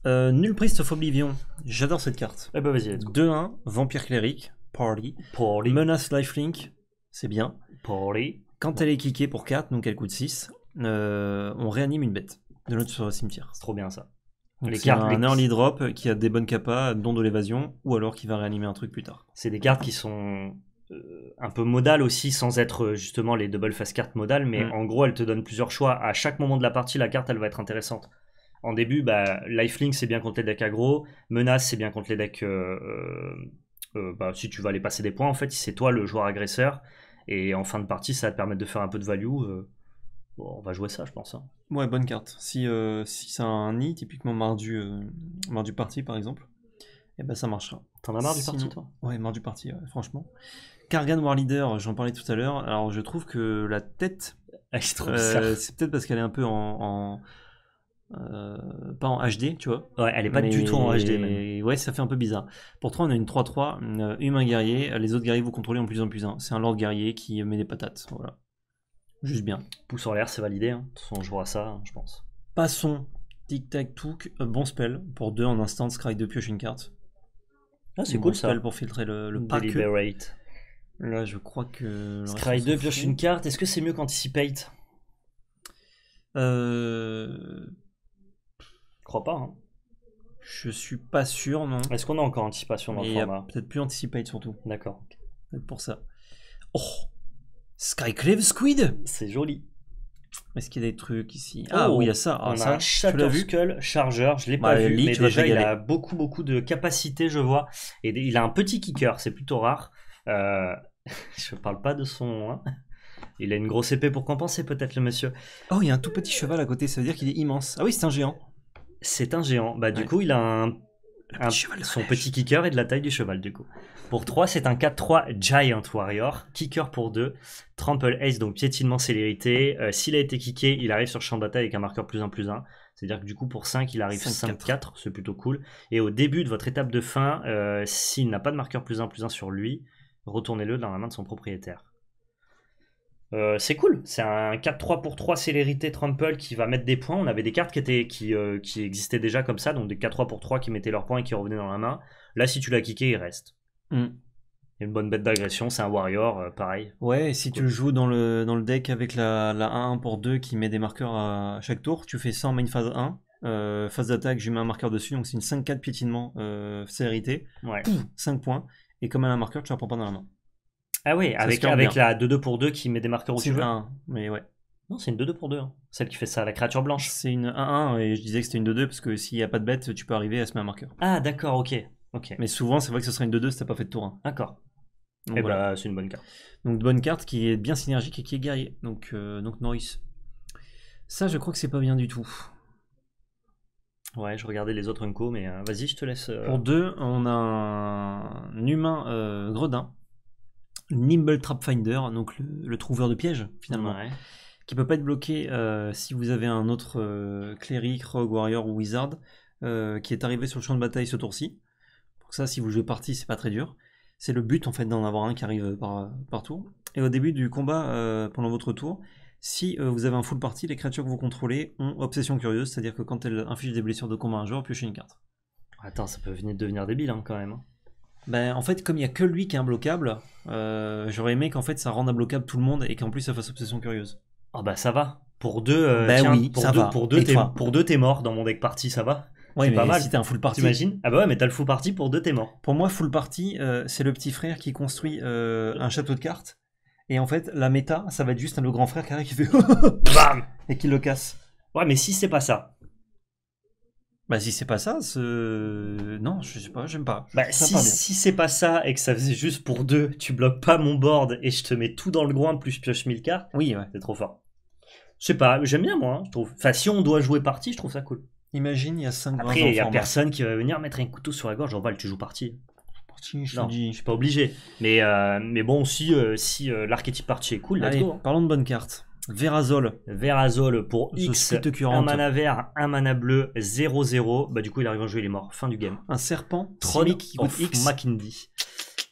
Euh, Nul prise Oblivion. J'adore cette carte. Eh ben vas-y, 2-1, Vampire Cléric, Party. Party. Menace Lifelink, c'est bien. Party. Quand elle est kickée pour 4, donc elle coûte 6, euh, on réanime une bête de notre cimetière. C'est trop bien ça. les cartes, un early drop qui a des bonnes capas, dont de l'évasion, ou alors qui va réanimer un truc plus tard. C'est des cartes qui sont euh, un peu modales aussi, sans être justement les double face cartes modales, mais mm. en gros, elles te donnent plusieurs choix. À chaque moment de la partie, la carte, elle va être intéressante. En début, bah, Lifelink, c'est bien contre les decks aggro. Menace, c'est bien contre les decks. Euh, euh, euh, bah, si tu vas aller passer des points, en fait, c'est toi le joueur agresseur. Et en fin de partie, ça va te permettre de faire un peu de value. on va jouer ça, je pense. Hein. Ouais, bonne carte. Si, si c'est un nid, typiquement Mardu, Mardu Party par exemple, et eh ben ça marchera. T'en as marre du parti, toi Ouais, mardu du franchement. Kargan leader j'en parlais tout à l'heure. Alors, je trouve que la tête. c'est peut-être parce qu'elle est un peu en, euh, pas en HD, tu vois. Ouais, elle est pas du tout en HD. mais Ouais, ça fait un peu bizarre. Pourtant, on a une 3-3, euh, humain guerrier. Les autres guerriers vous contrôlez en plus en plus un. C'est un lord guerrier qui met des patates. Voilà. Juste bien. Pouce en l'air, c'est validé. Hein. De toute façon, on jouera ça, hein, je pense. Passons. Tic tac took, Bon spell. Pour deux en instant, scry 2 pioche une carte. Ah, c'est bon cool spell ça. pour filtrer le, pack. Là, je crois que. Scry 2 pioche une carte. Est-ce que c'est mieux qu'Anticipate euh crois pas. Hein. Je suis pas sûr, non. Est-ce qu'on a encore anticipation dans le format Peut-être plus anticipate surtout. D'accord. Peut-être pour ça. Oh Skyclave Squid C'est joli. Est-ce qu'il y a des trucs ici Ah oh, oui, il y a ça. Ah, on a un Shatter Skull Chargeur, je l'ai pas vu, mais déjà il a beaucoup beaucoup de capacités, je vois. Et il a un petit kicker, c'est plutôt rare. Euh, je parle pas de son. Hein. Il a une grosse épée pour compenser peut-être le monsieur. Oh, il y a un tout petit cheval à côté, ça veut dire qu'il est immense. Ah oui, c'est un géant. C'est un géant. Bah, du coup, il a un, son petit kicker est de la taille du cheval, du coup. Pour 3, c'est un 4-3 Giant Warrior. Kicker pour 2. Trample Ace, donc piétinement célérité. Euh, s'il a été kické, il arrive sur champ de bataille avec un marqueur plus 1 plus 1. C'est-à-dire que du coup, pour 5, il arrive 5-4. C'est plutôt cool. Et au début de votre étape de fin, euh, s'il n'a pas de marqueur plus 1 plus 1 sur lui, retournez-le dans la main de son propriétaire. Euh, c'est cool, c'est un 4-3 pour 3 célérité trample qui va mettre des points. On avait des cartes qui, étaient, qui, euh, qui existaient déjà comme ça, donc des 4-3 pour 3 qui mettaient leurs points et qui revenaient dans la main. Là, si tu l'as kické, il reste. Hmm. Une bonne bête d'agression, c'est un warrior, euh, pareil. Ouais, et si tu le joues dans le, dans le deck avec la, la 1-1 pour 2 qui met des marqueurs à chaque tour, tu fais ça en main phase 1. phase d'attaque, je mets un marqueur dessus, donc c'est une 5-4 piétinement célérité. Ouais. 5 points. Et comme elle a un marqueur, tu la prends pas dans la main. Ah oui, avec, la 2-2 pour 2 qui met des marqueurs au tu mais ouais. Non, c'est une 2-2 pour 2, hein. celle qui fait ça, la créature blanche. C'est une 1-1, et je disais que c'était une 2-2 parce que s'il n'y a pas de bête, tu peux arriver à se mettre un marqueur. Ah, d'accord, ok. Mais souvent, c'est vrai que ce serait une 2-2 si t'as pas fait de tour 1. D'accord. Donc, et eh voilà. Bah, c'est une bonne carte. Donc, bonne carte qui est bien synergique et qui est guerrier. Donc, euh, donc Norris. Ça, je crois que c'est pas bien du tout. Ouais, je regardais les autres unko mais euh, vas-y, je te laisse. Euh, pour 2 on a un humain gredin Nimble Trap Finder, donc le, le trouveur de pièges finalement, qui peut pas être bloqué euh, si vous avez un autre euh, Cleric, rogue, warrior ou wizard euh, qui est arrivé sur le champ de bataille ce tour-ci. Donc ça, si vous jouez partie, c'est pas très dur. C'est le but en fait d'en avoir un qui arrive par, tour. Et au début du combat, pendant votre tour, si vous avez un full party, les créatures que vous contrôlez ont obsession curieuse, c'est-à-dire que quand elles infligent des blessures de combat à un joueur, piochez une carte. Attends, ça peut venir devenir débile hein, quand même. Hein ben, en fait, comme il n'y a que lui qui est imbloquable, euh, j'aurais aimé qu'en fait ça rende imbloquable tout le monde et qu'en plus ça fasse obsession curieuse. Ah bah ça va. Pour deux, euh, ben pour, deux pour deux, t'es- mort dans mon deck party, ça va. Ouais, C'est pas mal. si t'es un full party. T'imagines Ah bah ouais, mais t'as le full party pour deux, t'es mort. Pour moi, full party, euh, c'est le petit frère qui construit un château de cartes. Et en fait, la méta, ça va être juste le grand frère qui fait Bam et qui le casse. Ouais, mais si c'est pas ça, bah si c'est pas ça, ce... non, je sais pas, j'aime pas. Bah, si, c'est pas ça et que ça faisait juste pour deux, tu bloques pas mon board et je te mets tout dans le groin plus je pioche 1000 cartes. Oui, ouais. C'est trop fort. Je sais pas, j'aime bien moi, hein, je trouve. Enfin, si on doit jouer partie, je trouve ça cool. Imagine, il y a 5 Après, il y a personne qui va venir mettre un couteau sur la gorge, genre val, tu joues partie. je dis. Je suis pas obligé. Mais, euh, mais bon, si, euh, si euh, l'archétype partie est cool, hein. Parlons de bonnes cartes. Verazol. Verazol pour X, un mana vert, un mana bleu, 0-0. Bah, du coup, il arrive en jeu, il est mort. Fin du game. Un serpent, Tronic, qui X. Mackindy.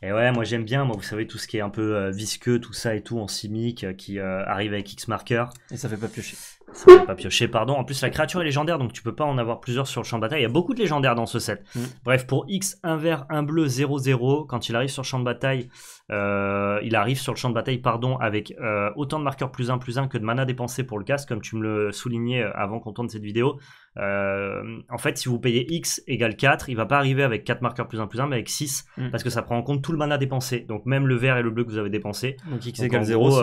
Et ouais, moi j'aime bien, moi, vous savez, tout ce qui est un peu euh, visqueux, tout ça et tout, en simic, euh, qui euh, arrive avec X marker Et ça fait pas piocher. Ça fait pas piocher, pardon. En plus, la créature est légendaire, donc tu peux pas en avoir plusieurs sur le champ de bataille. Il y a beaucoup de légendaires dans ce set. Mm. Bref, pour X, un vert, un bleu, 0-0, quand il arrive sur le champ de bataille, euh, il arrive sur le champ de bataille pardon, avec euh, autant de marqueurs plus 1 plus 1 que de mana dépensé pour le cast, comme tu me le soulignais euh, avant qu'on tourne cette vidéo. en fait, si vous payez X égale 4, il va pas arriver avec 4 marqueurs plus 1 plus 1, mais avec 6, mm. parce que ça prend en compte tout le mana dépensé. Donc même le vert et le bleu que vous avez dépensé. Donc X égale 0,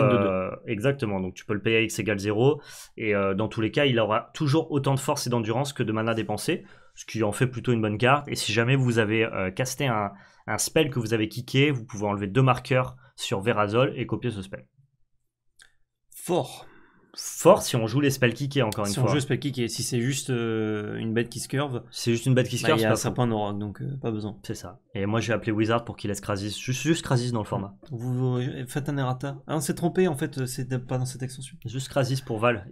Exactement, donc tu peux le payer à X égale 0, et dans tous les cas, il aura toujours autant de force et d'endurance que de mana dépensé, ce qui en fait plutôt une bonne carte. Et si jamais vous avez casté un un spell que vous avez kické, vous pouvez enlever deux marqueurs sur Verazol et copier ce spell. Fort. Fort si on joue les spells kickés encore une fois. Si on joue les spells kickés, si c'est juste euh, une bête qui se curve. c'est juste une bête qui se bah, curve, il y a un point donc euh, pas besoin. C'est ça. Et moi j'ai appelé Wizard pour qu'il laisse Krasis, juste, juste Krasis dans le format. Vous, euh, faites un errata. Ah, on s'est trompé en fait, c'est pas dans cette extension. Juste Krasis pour Val.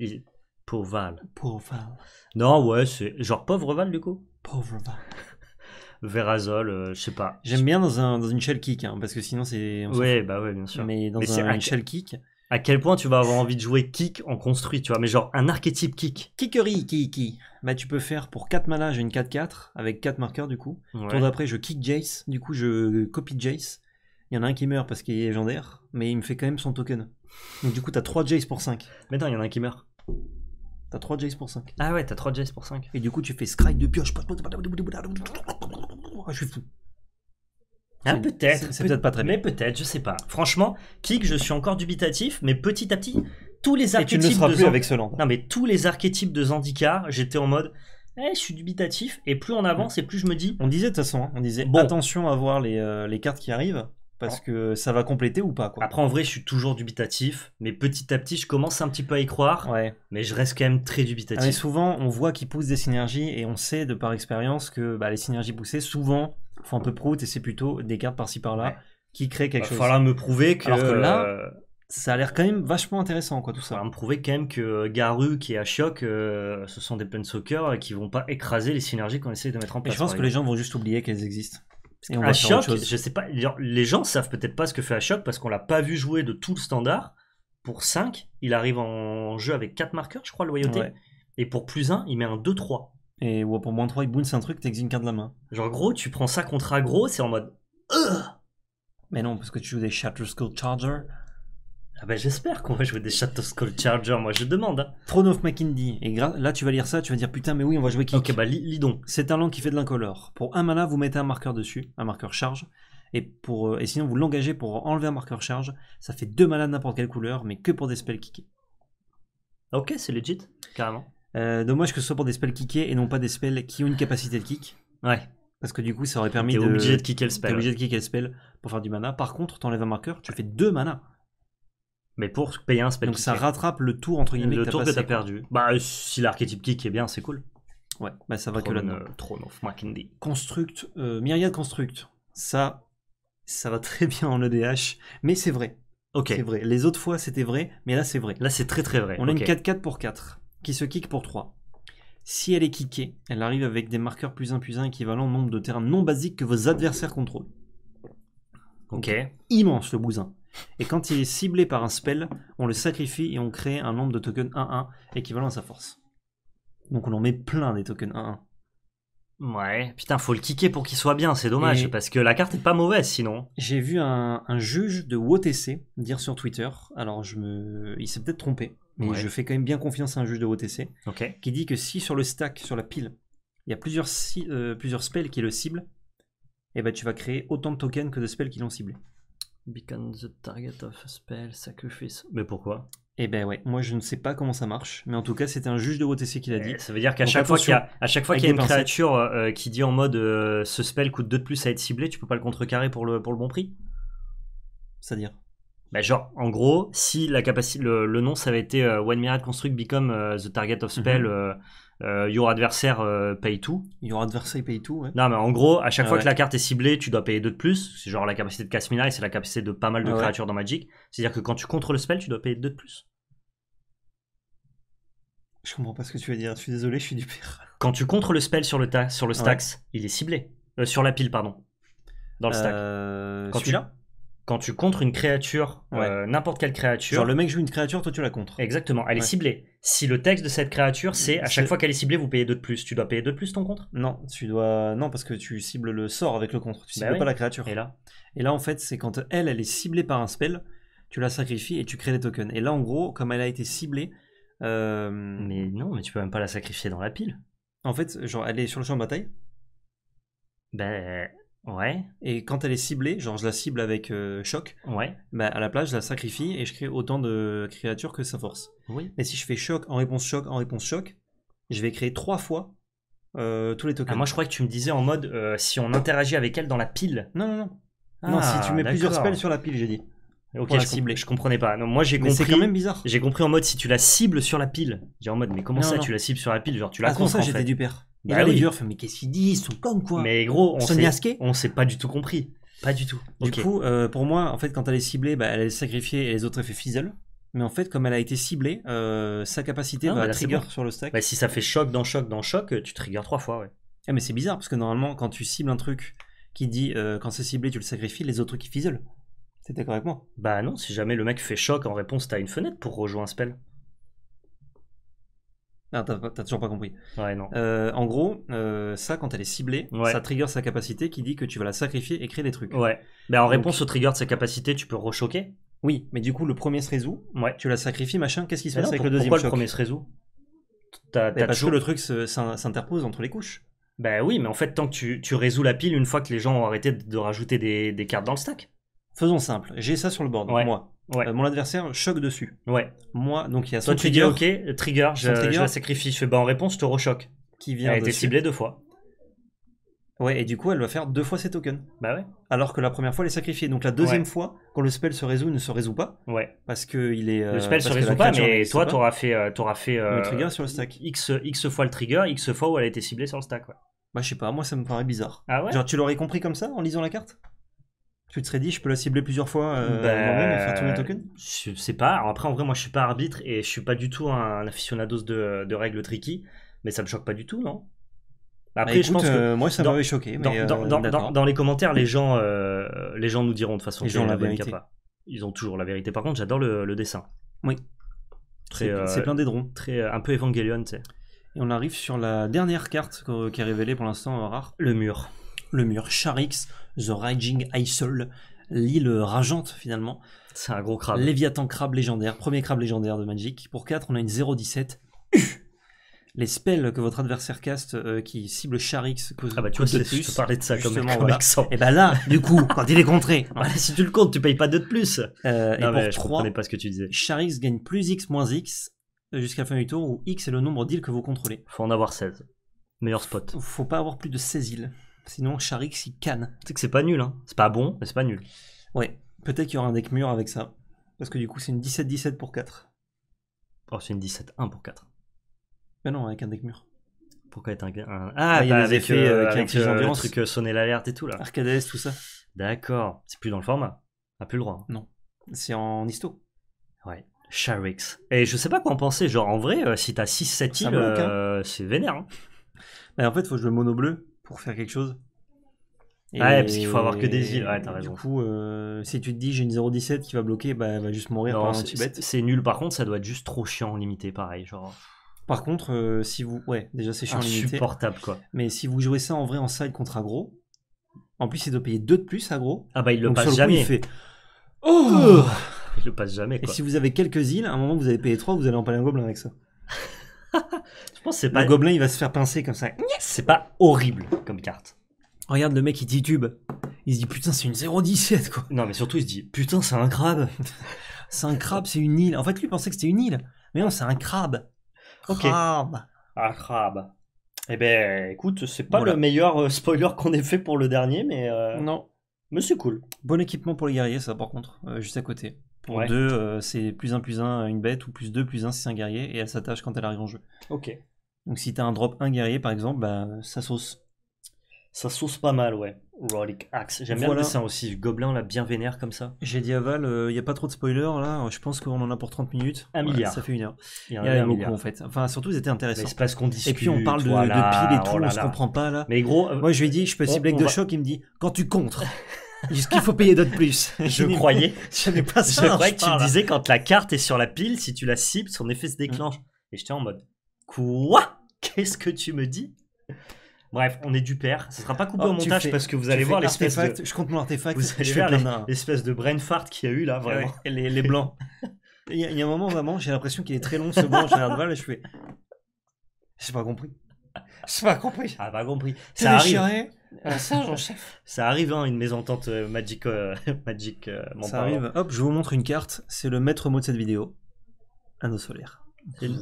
Pour Val. Pour Val. Non, ouais, c'est genre pauvre Val du coup. Pauvre Val. Verazol, euh, je sais pas. J'aime bien dans, un, dans une shell kick, hein, parce que sinon c'est. Ouais, bah ouais, bien sûr. Mais dans un, une shell kick à quel point tu vas avoir envie de jouer kick en construit, tu vois, mais genre un archétype kick. Kickery, kiki. Bah, tu peux faire pour 4 mana, j'ai une 4-4 avec 4 marqueurs du coup. Ouais. après je kick Jace, du coup, je copie Jace. Il y en a un qui meurt parce qu'il est légendaire, mais il me fait quand même son token. Donc, du coup, t'as 3 Jace pour 5. Mais attends il y en a un qui meurt. T'as 3 Jace pour 5. Ah ouais, t'as 3 Jace pour 5. Et du coup, tu fais Scry de pioche je suis fou. Hein, peut-être, c'est peut être pas très bien. Mais peut-être, je sais pas. Franchement, Kik, je suis encore dubitatif, mais petit à petit, tous les archétypes. Et tu ne de plus avec ce Non, mais tous les archétypes de Zandikar, j'étais en mode. Eh, je suis dubitatif, et plus on avance, et plus je me dis. On disait de toute façon, hein, on disait attention à voir les, euh, les cartes qui arrivent, parce que ça va compléter ou pas. Quoi. Après, en vrai, je suis toujours dubitatif, mais petit à petit, je commence un petit peu à y croire, mais je reste quand même très dubitatif. Ah, souvent, on voit qu'ils poussent des synergies et on sait de par expérience que bah, les synergies poussées, souvent, font un peu prout et c'est plutôt des cartes par-ci par-là qui créent quelque chose. Il va falloir me prouver que. là. Euh, ça a l'air quand même vachement intéressant, quoi, tout ça. me prouver quand même que euh, Garu qui est à choc, euh, ce sont des et qui vont pas écraser les synergies qu'on essaie de mettre en place. Et je pense que les gens vont juste oublier qu'elles existent. Et je sais pas, les gens savent peut-être pas ce que fait Ashok parce qu'on l'a pas vu jouer de tout le standard. Pour 5, il arrive en jeu avec 4 marqueurs, je crois, loyauté. Et pour plus 1, il met un 2-3. Et ouais, pour moins 3, il bounce un truc, t'exilles une carte de la main. Genre, gros, tu prends ça contre gros c'est en mode. mais non, parce que tu joues des Skull Charger. Ah ben, j'espère qu'on va jouer des Shadow Skull Charger, moi je demande. Hein. Throne of Et là tu vas lire ça, tu vas dire putain mais oui on va jouer qui Ok bah lis, donc. C'est un land qui fait de l'incolore. Pour un mana vous mettez un marqueur dessus, un marqueur charge. Et, pour, euh, et sinon vous l'engagez pour enlever un marqueur charge. Ça fait deux manas de n'importe quelle couleur mais que pour des spells kickés. Ok c'est legit, carrément. Euh, dommage que ce soit pour des spells kickés et non pas des spells qui ont une capacité de kick. Ouais. Parce que du coup ça aurait permis T'es de... obligé de kicker le spell. obligé de kicker spell pour faire du mana. Par contre t'enlèves un marqueur, tu fais deux manas mais pour payer un spell Donc ça rattrape le tour entre guillemets. Le que tour que t'as perdu. Bah si l'archétype kick est bien, c'est cool. Ouais, bah ça va que là. Euh, Throne of Construct, euh, Myriad Construct, ça, ça va très bien en EDH, mais c'est vrai. Ok. C'est vrai. Les autres fois c'était vrai, mais là c'est vrai. Là c'est très très vrai. On a une 4-4 pour 4 qui se kick pour 3. Si elle est kickée, elle arrive avec des marqueurs plus 1 plus 1 équivalent au nombre de terrains non basiques que vos adversaires contrôlent. Ok. immense le bousin. Et quand il est ciblé par un spell, on le sacrifie et on crée un nombre de tokens 1-1 équivalent à sa force. Donc on en met plein des tokens 1-1. Ouais, putain, faut le kicker pour qu'il soit bien, c'est dommage, parce que la carte est pas mauvaise sinon. J'ai vu un, juge de WOTC dire sur Twitter, alors je me... il s'est peut-être trompé, mais je fais quand même bien confiance à un juge de WOTC, qui dit que si sur le stack, sur la pile, il y a plusieurs, euh, spells qui le ciblent, et eh ben tu vas créer autant de tokens que de spells qui l'ont ciblé. Become the target of a spell sacrifice. Mais pourquoi Eh ben ouais, moi je ne sais pas comment ça marche, mais en tout cas c'était un juge de WTC qui l'a eh, dit. ça veut dire qu'à chaque, fois qu'il y a, chaque fois qu'il y une créature euh, euh, qui dit en mode euh, ce spell coûte 2 de plus à être ciblé, tu peux pas le contrecarrer pour le, pour le bon prix C'est-à-dire bah genre, en gros, si la capacité, le, nom, ça avait été One Mirad Construct Become the Target of mhm. Spell euh, your adversaire euh, paye tout. Your adversaire paye tout, Non, mais en gros, à chaque ah fois que la carte est ciblée, tu dois payer 2 de plus. C'est genre la capacité de Casmina et c'est la capacité de pas mal de ah créatures dans Magic. C'est-à-dire que quand tu contrôles le spell, tu dois payer 2 de plus. Je comprends pas ce que tu veux dire. Je suis désolé, je suis du pire. Quand tu contrôles le spell sur le, ta sur le stacks, il est ciblé. Euh, sur la pile, pardon. Dans le stack. Quand tu là quand tu contre une créature, euh, n'importe quelle créature. Genre le mec joue une créature, toi tu la contres. Exactement, elle est ciblée. Si le texte de cette créature, c'est à chaque fois qu'elle est ciblée, vous payez 2 de plus. Tu dois payer 2 de plus ton contre Non, tu dois. Non, parce que tu cibles le sort avec le contre. Tu bah cibles pas la créature. Et là Et là, en fait, c'est quand elle, elle est ciblée par un spell, tu la sacrifies et tu crées des tokens. Et là, en gros, comme elle a été ciblée. Euh, mais non, mais tu peux même pas la sacrifier dans la pile. En fait, genre, elle est sur le champ de bataille. Ben, Ouais. Et quand elle est ciblée, genre je la cible avec euh, choc, ouais. bah à la place je la sacrifie et je crée autant de créatures que sa force. Oui. Mais si je fais choc en réponse choc en réponse choc, je vais créer trois fois euh, tous les tokens. Ah, moi je crois que tu me disais en mode euh, si on interagit avec elle dans la pile. Non, non, non. Ah, non, si tu mets plusieurs spells sur la pile, j'ai dit. Ok, je, je comprenais pas. Non, moi j'ai compris. C'est quand même bizarre. J'ai compris en mode si tu la cibles sur la pile. J'ai en mode mais comment ça tu la cibles sur la pile Genre tu la ah, ça j'étais du père bah mais qu'est-ce qu'ils disent Ils sont comme quoi. Mais gros, on s'est, s'est pas du tout compris. Pas du tout. Du coup, euh, pour moi, en fait, quand elle est ciblée, bah, elle est sacrifiée et les autres, effets fizzle. Mais en fait, comme elle a été ciblée, euh, sa capacité va trigger sur le stack. Bah, si ça fait choc dans choc dans choc, euh, tu triggers trois fois, ouais. Eh, mais c'est bizarre, parce que normalement, quand tu cibles un truc qui dit quand c'est ciblé, tu le sacrifies, les autres qui ils fizzle. C'était correctement. Bah non, si jamais le mec fait choc en réponse, t'as une fenêtre pour rejoindre un spell. Ah, t'as toujours pas compris. Euh, en gros, euh, ça, quand elle est ciblée, ça trigger sa capacité qui dit que tu vas la sacrifier et créer des trucs. Ouais. Mais bah, en réponse au trigger de sa capacité, tu peux rechoquer. Oui, mais du coup, le premier se résout. Ouais. Tu la sacrifies, machin. Qu'est-ce qui se passe avec le deuxième Pourquoi le premier se résout T'as as le truc s'interpose entre les couches. Bah oui, mais en fait, tant que tu, résous la pile une fois que les gens ont arrêté de rajouter des, cartes dans le stack. Faisons simple. J'ai ça sur le board, moi. Euh, mon adversaire choque dessus. Ouais. Moi, donc il y a son Toi, tu dis ok, euh, trigger, je, la sacrifie. Je fais bah en réponse, je te rechoque. Qui vient Elle a été ciblée deux fois. Ouais, et du coup, elle va faire deux fois ses tokens. Bah ouais. Alors que la première fois, elle est sacrifiée. Donc la deuxième fois, quand le spell se résout, il ne se résout pas. Ouais. Parce que il est. Euh, le spell se résout pas, mais toi, t'auras fait, auras fait le trigger sur le stack. X, X fois le trigger, X fois où elle a été ciblée sur le stack. Ouais. Bah je sais pas, moi ça me paraît bizarre. Ah ouais Genre tu l'aurais compris comme ça en lisant la carte tu te serais dit, je peux la cibler plusieurs fois euh, bah, Je sais pas. après, en vrai, moi, je suis pas arbitre et je suis pas du tout un aficionados de, de règles tricky, mais ça me choque pas du tout, non après, bah, je pense que euh, moi ça m'avait choqué. Euh, dans, les commentaires, les gens, euh, les gens nous diront de façon que la vérité. Pas. Ils ont toujours la vérité. Par contre, j'adore le, dessin. Oui. C'est plein d'aiderons. Très un peu Evangelion, tu sais. Et on arrive sur la dernière carte qui est révélée pour l'instant rare. Le mur le mur Sharix, The Raging Isle, l'île rageante finalement. C'est un gros crabe. Léviathan crabe légendaire, premier crabe légendaire de Magic. Pour 4, on a une 0,17. Les spells que votre adversaire caste euh, qui cible Sharix cause ah bah tu vois, de de ça comme, un Et bah eh ben là, du coup, quand il est contré, bah, si tu le comptes, tu payes pas 2 de plus. Euh, et je 3, comprenais pas ce que tu disais. Charix gagne plus X moins X euh, jusqu'à la fin du tour où X est le nombre d'îles que vous contrôlez. Faut en avoir 16. Meilleur spot. Faut pas avoir plus de 16 îles. Sinon, Charix, il canne. Tu sais que c'est pas nul, hein. C'est pas bon, mais c'est pas nul. Ouais, peut-être qu'il y aura un deck mur avec ça. Parce que du coup, c'est une 17-17 pour 4. Oh, c'est une 17-1 pour 4. Mais non, avec un deck mur. Pourquoi être un. Ah, ah, il y bah, avec, effets, euh, euh, avec, euh, avec truc sonner l'alerte et tout, là. Arcades, tout ça. D'accord. C'est plus dans le format. à ah, plus le droit. Non. C'est en histo. Ouais. Charix. Et je sais pas quoi en penser. Genre, en vrai, si t'as 6-7 îles, hein. c'est vénère. Hein. Mais en fait, faut jouer le mono bleu pour faire quelque chose. Et ouais, parce qu'il faut avoir que des îles, ouais, raison. Du coup, euh, si tu te dis j'ai une 0,17 qui va bloquer, bah elle va juste mourir C'est nul, par contre, ça doit être juste trop chiant limité, pareil. genre. Par contre, euh, si vous. Ouais, déjà c'est chiant limité. Supportable quoi. Mais si vous jouez ça en vrai en side contre aggro, en plus il doit payer 2 de plus aggro. Ah bah il le passe jamais. il fait. Oh, oh le passe jamais Et si vous avez quelques îles, à un moment vous avez payé 3, vous allez en un gobelin avec ça. je pense c'est pas. Le gobelin, il va se faire pincer comme ça. C'est pas horrible comme carte. Regarde le mec, il titube. Il se dit putain, c'est une 017 quoi. Non, mais surtout, il se dit putain, c'est un crabe. c'est un crabe, c'est une île. En fait, lui pensait que c'était une île. Mais non, c'est un crabe. Ok. Crabe. Un crabe. Eh ben, écoute, c'est pas le meilleur euh, spoiler qu'on ait fait pour le dernier, mais. Euh, non. Mais c'est cool. Bon équipement pour les guerriers, ça, par contre, euh, juste à côté. 2, euh, c'est plus 1 plus 1 une bête, ou plus 2 plus 1 si c'est un guerrier, et elle s'attache quand elle arrive en jeu. Ok. Donc si t'as un drop 1 guerrier par exemple, bah, ça sauce. Ça sauce pas mal, ouais. Relic Axe. J'aime bien le dessin aussi. gobelin, la bien vénère comme ça. J'ai dit Aval, il euh, n'y a pas trop de spoilers, là. Je pense qu'on en a pour 30 minutes. Un milliard. ça fait une heure. Il y en a, beaucoup, en fait. Enfin, surtout, ils étaient intéressants. Et puis, on parle de, pile piles et tout, oh on se comprend pas, là. Mais gros. Euh, Moi, je lui ai dit, je peux cibler de choc, il me dit, quand tu contres. est qu'il faut payer d'autres plus Je croyais. Ce n'est pas ça. Je croyais que tu me disais quand la carte est sur la pile, si tu la cibles, son effet se déclenche. Et j'étais en mode Quoi Qu'est-ce que tu me dis Bref, on est du père. Ça sera pas coupé au oh, montage parce que vous allez voir l'espèce de. Je compte mon artefact. l'espèce de brain fart qu'il y a eu là, vraiment. les, les, blancs. il, y a, un moment vraiment, j'ai l'impression qu'il est très long ce blanc. Je regarde mal et je fais. J'ai pas compris. J'ai pas compris. Ah, pas compris. Ça arrive. ça, hein. chef. Ça arrive, hein, une mésentente euh, magique euh, Magic. Euh, ça arrive. Hop, je vous montre une carte. C'est le maître mot de cette vidéo. Anneau solaire. une,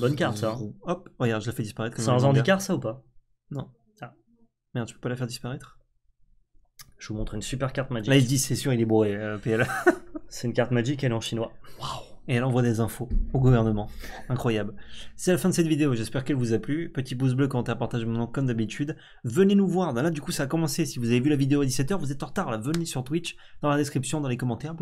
bonne carte, ça. Hop, regarde, je la fais disparaître. C'est un ça ou pas Non. Merde, tu peux pas la faire disparaître. Je vous montre une super carte magique Là, il dit, c'est sûr, il est bourré, PL. C'est une carte magique elle est en chinois. Waouh et elle envoie des infos au gouvernement. Incroyable. C'est la fin de cette vidéo, j'espère qu'elle vous a plu. Petit pouce bleu, commentaire, partage maintenant comme d'habitude. Venez nous voir, bah là du coup ça a commencé, si vous avez vu la vidéo à 17h, vous êtes en retard, venez sur Twitch, dans la description, dans les commentaires.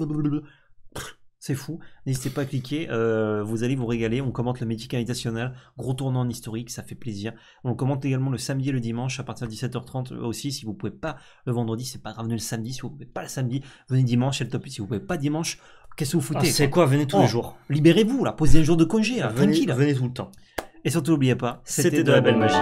C'est fou. N'hésitez pas à cliquer. Euh, vous allez vous régaler. On commente le médical national, Gros tournant en historique. Ça fait plaisir. On commente également le samedi et le dimanche à partir de 17h30 aussi. Si vous pouvez pas le vendredi, c'est pas grave. Venez le samedi. Si vous pouvez pas le samedi, venez dimanche. C'est le top Si vous pouvez pas dimanche, Qu'est-ce que vous foutez ah, C'est quoi Venez tous les oh. jours. Libérez-vous, là. Posez un jour de congé, Venez, tranquille. Venez tout le temps. Et surtout, n'oubliez pas, c'était de la belle magie.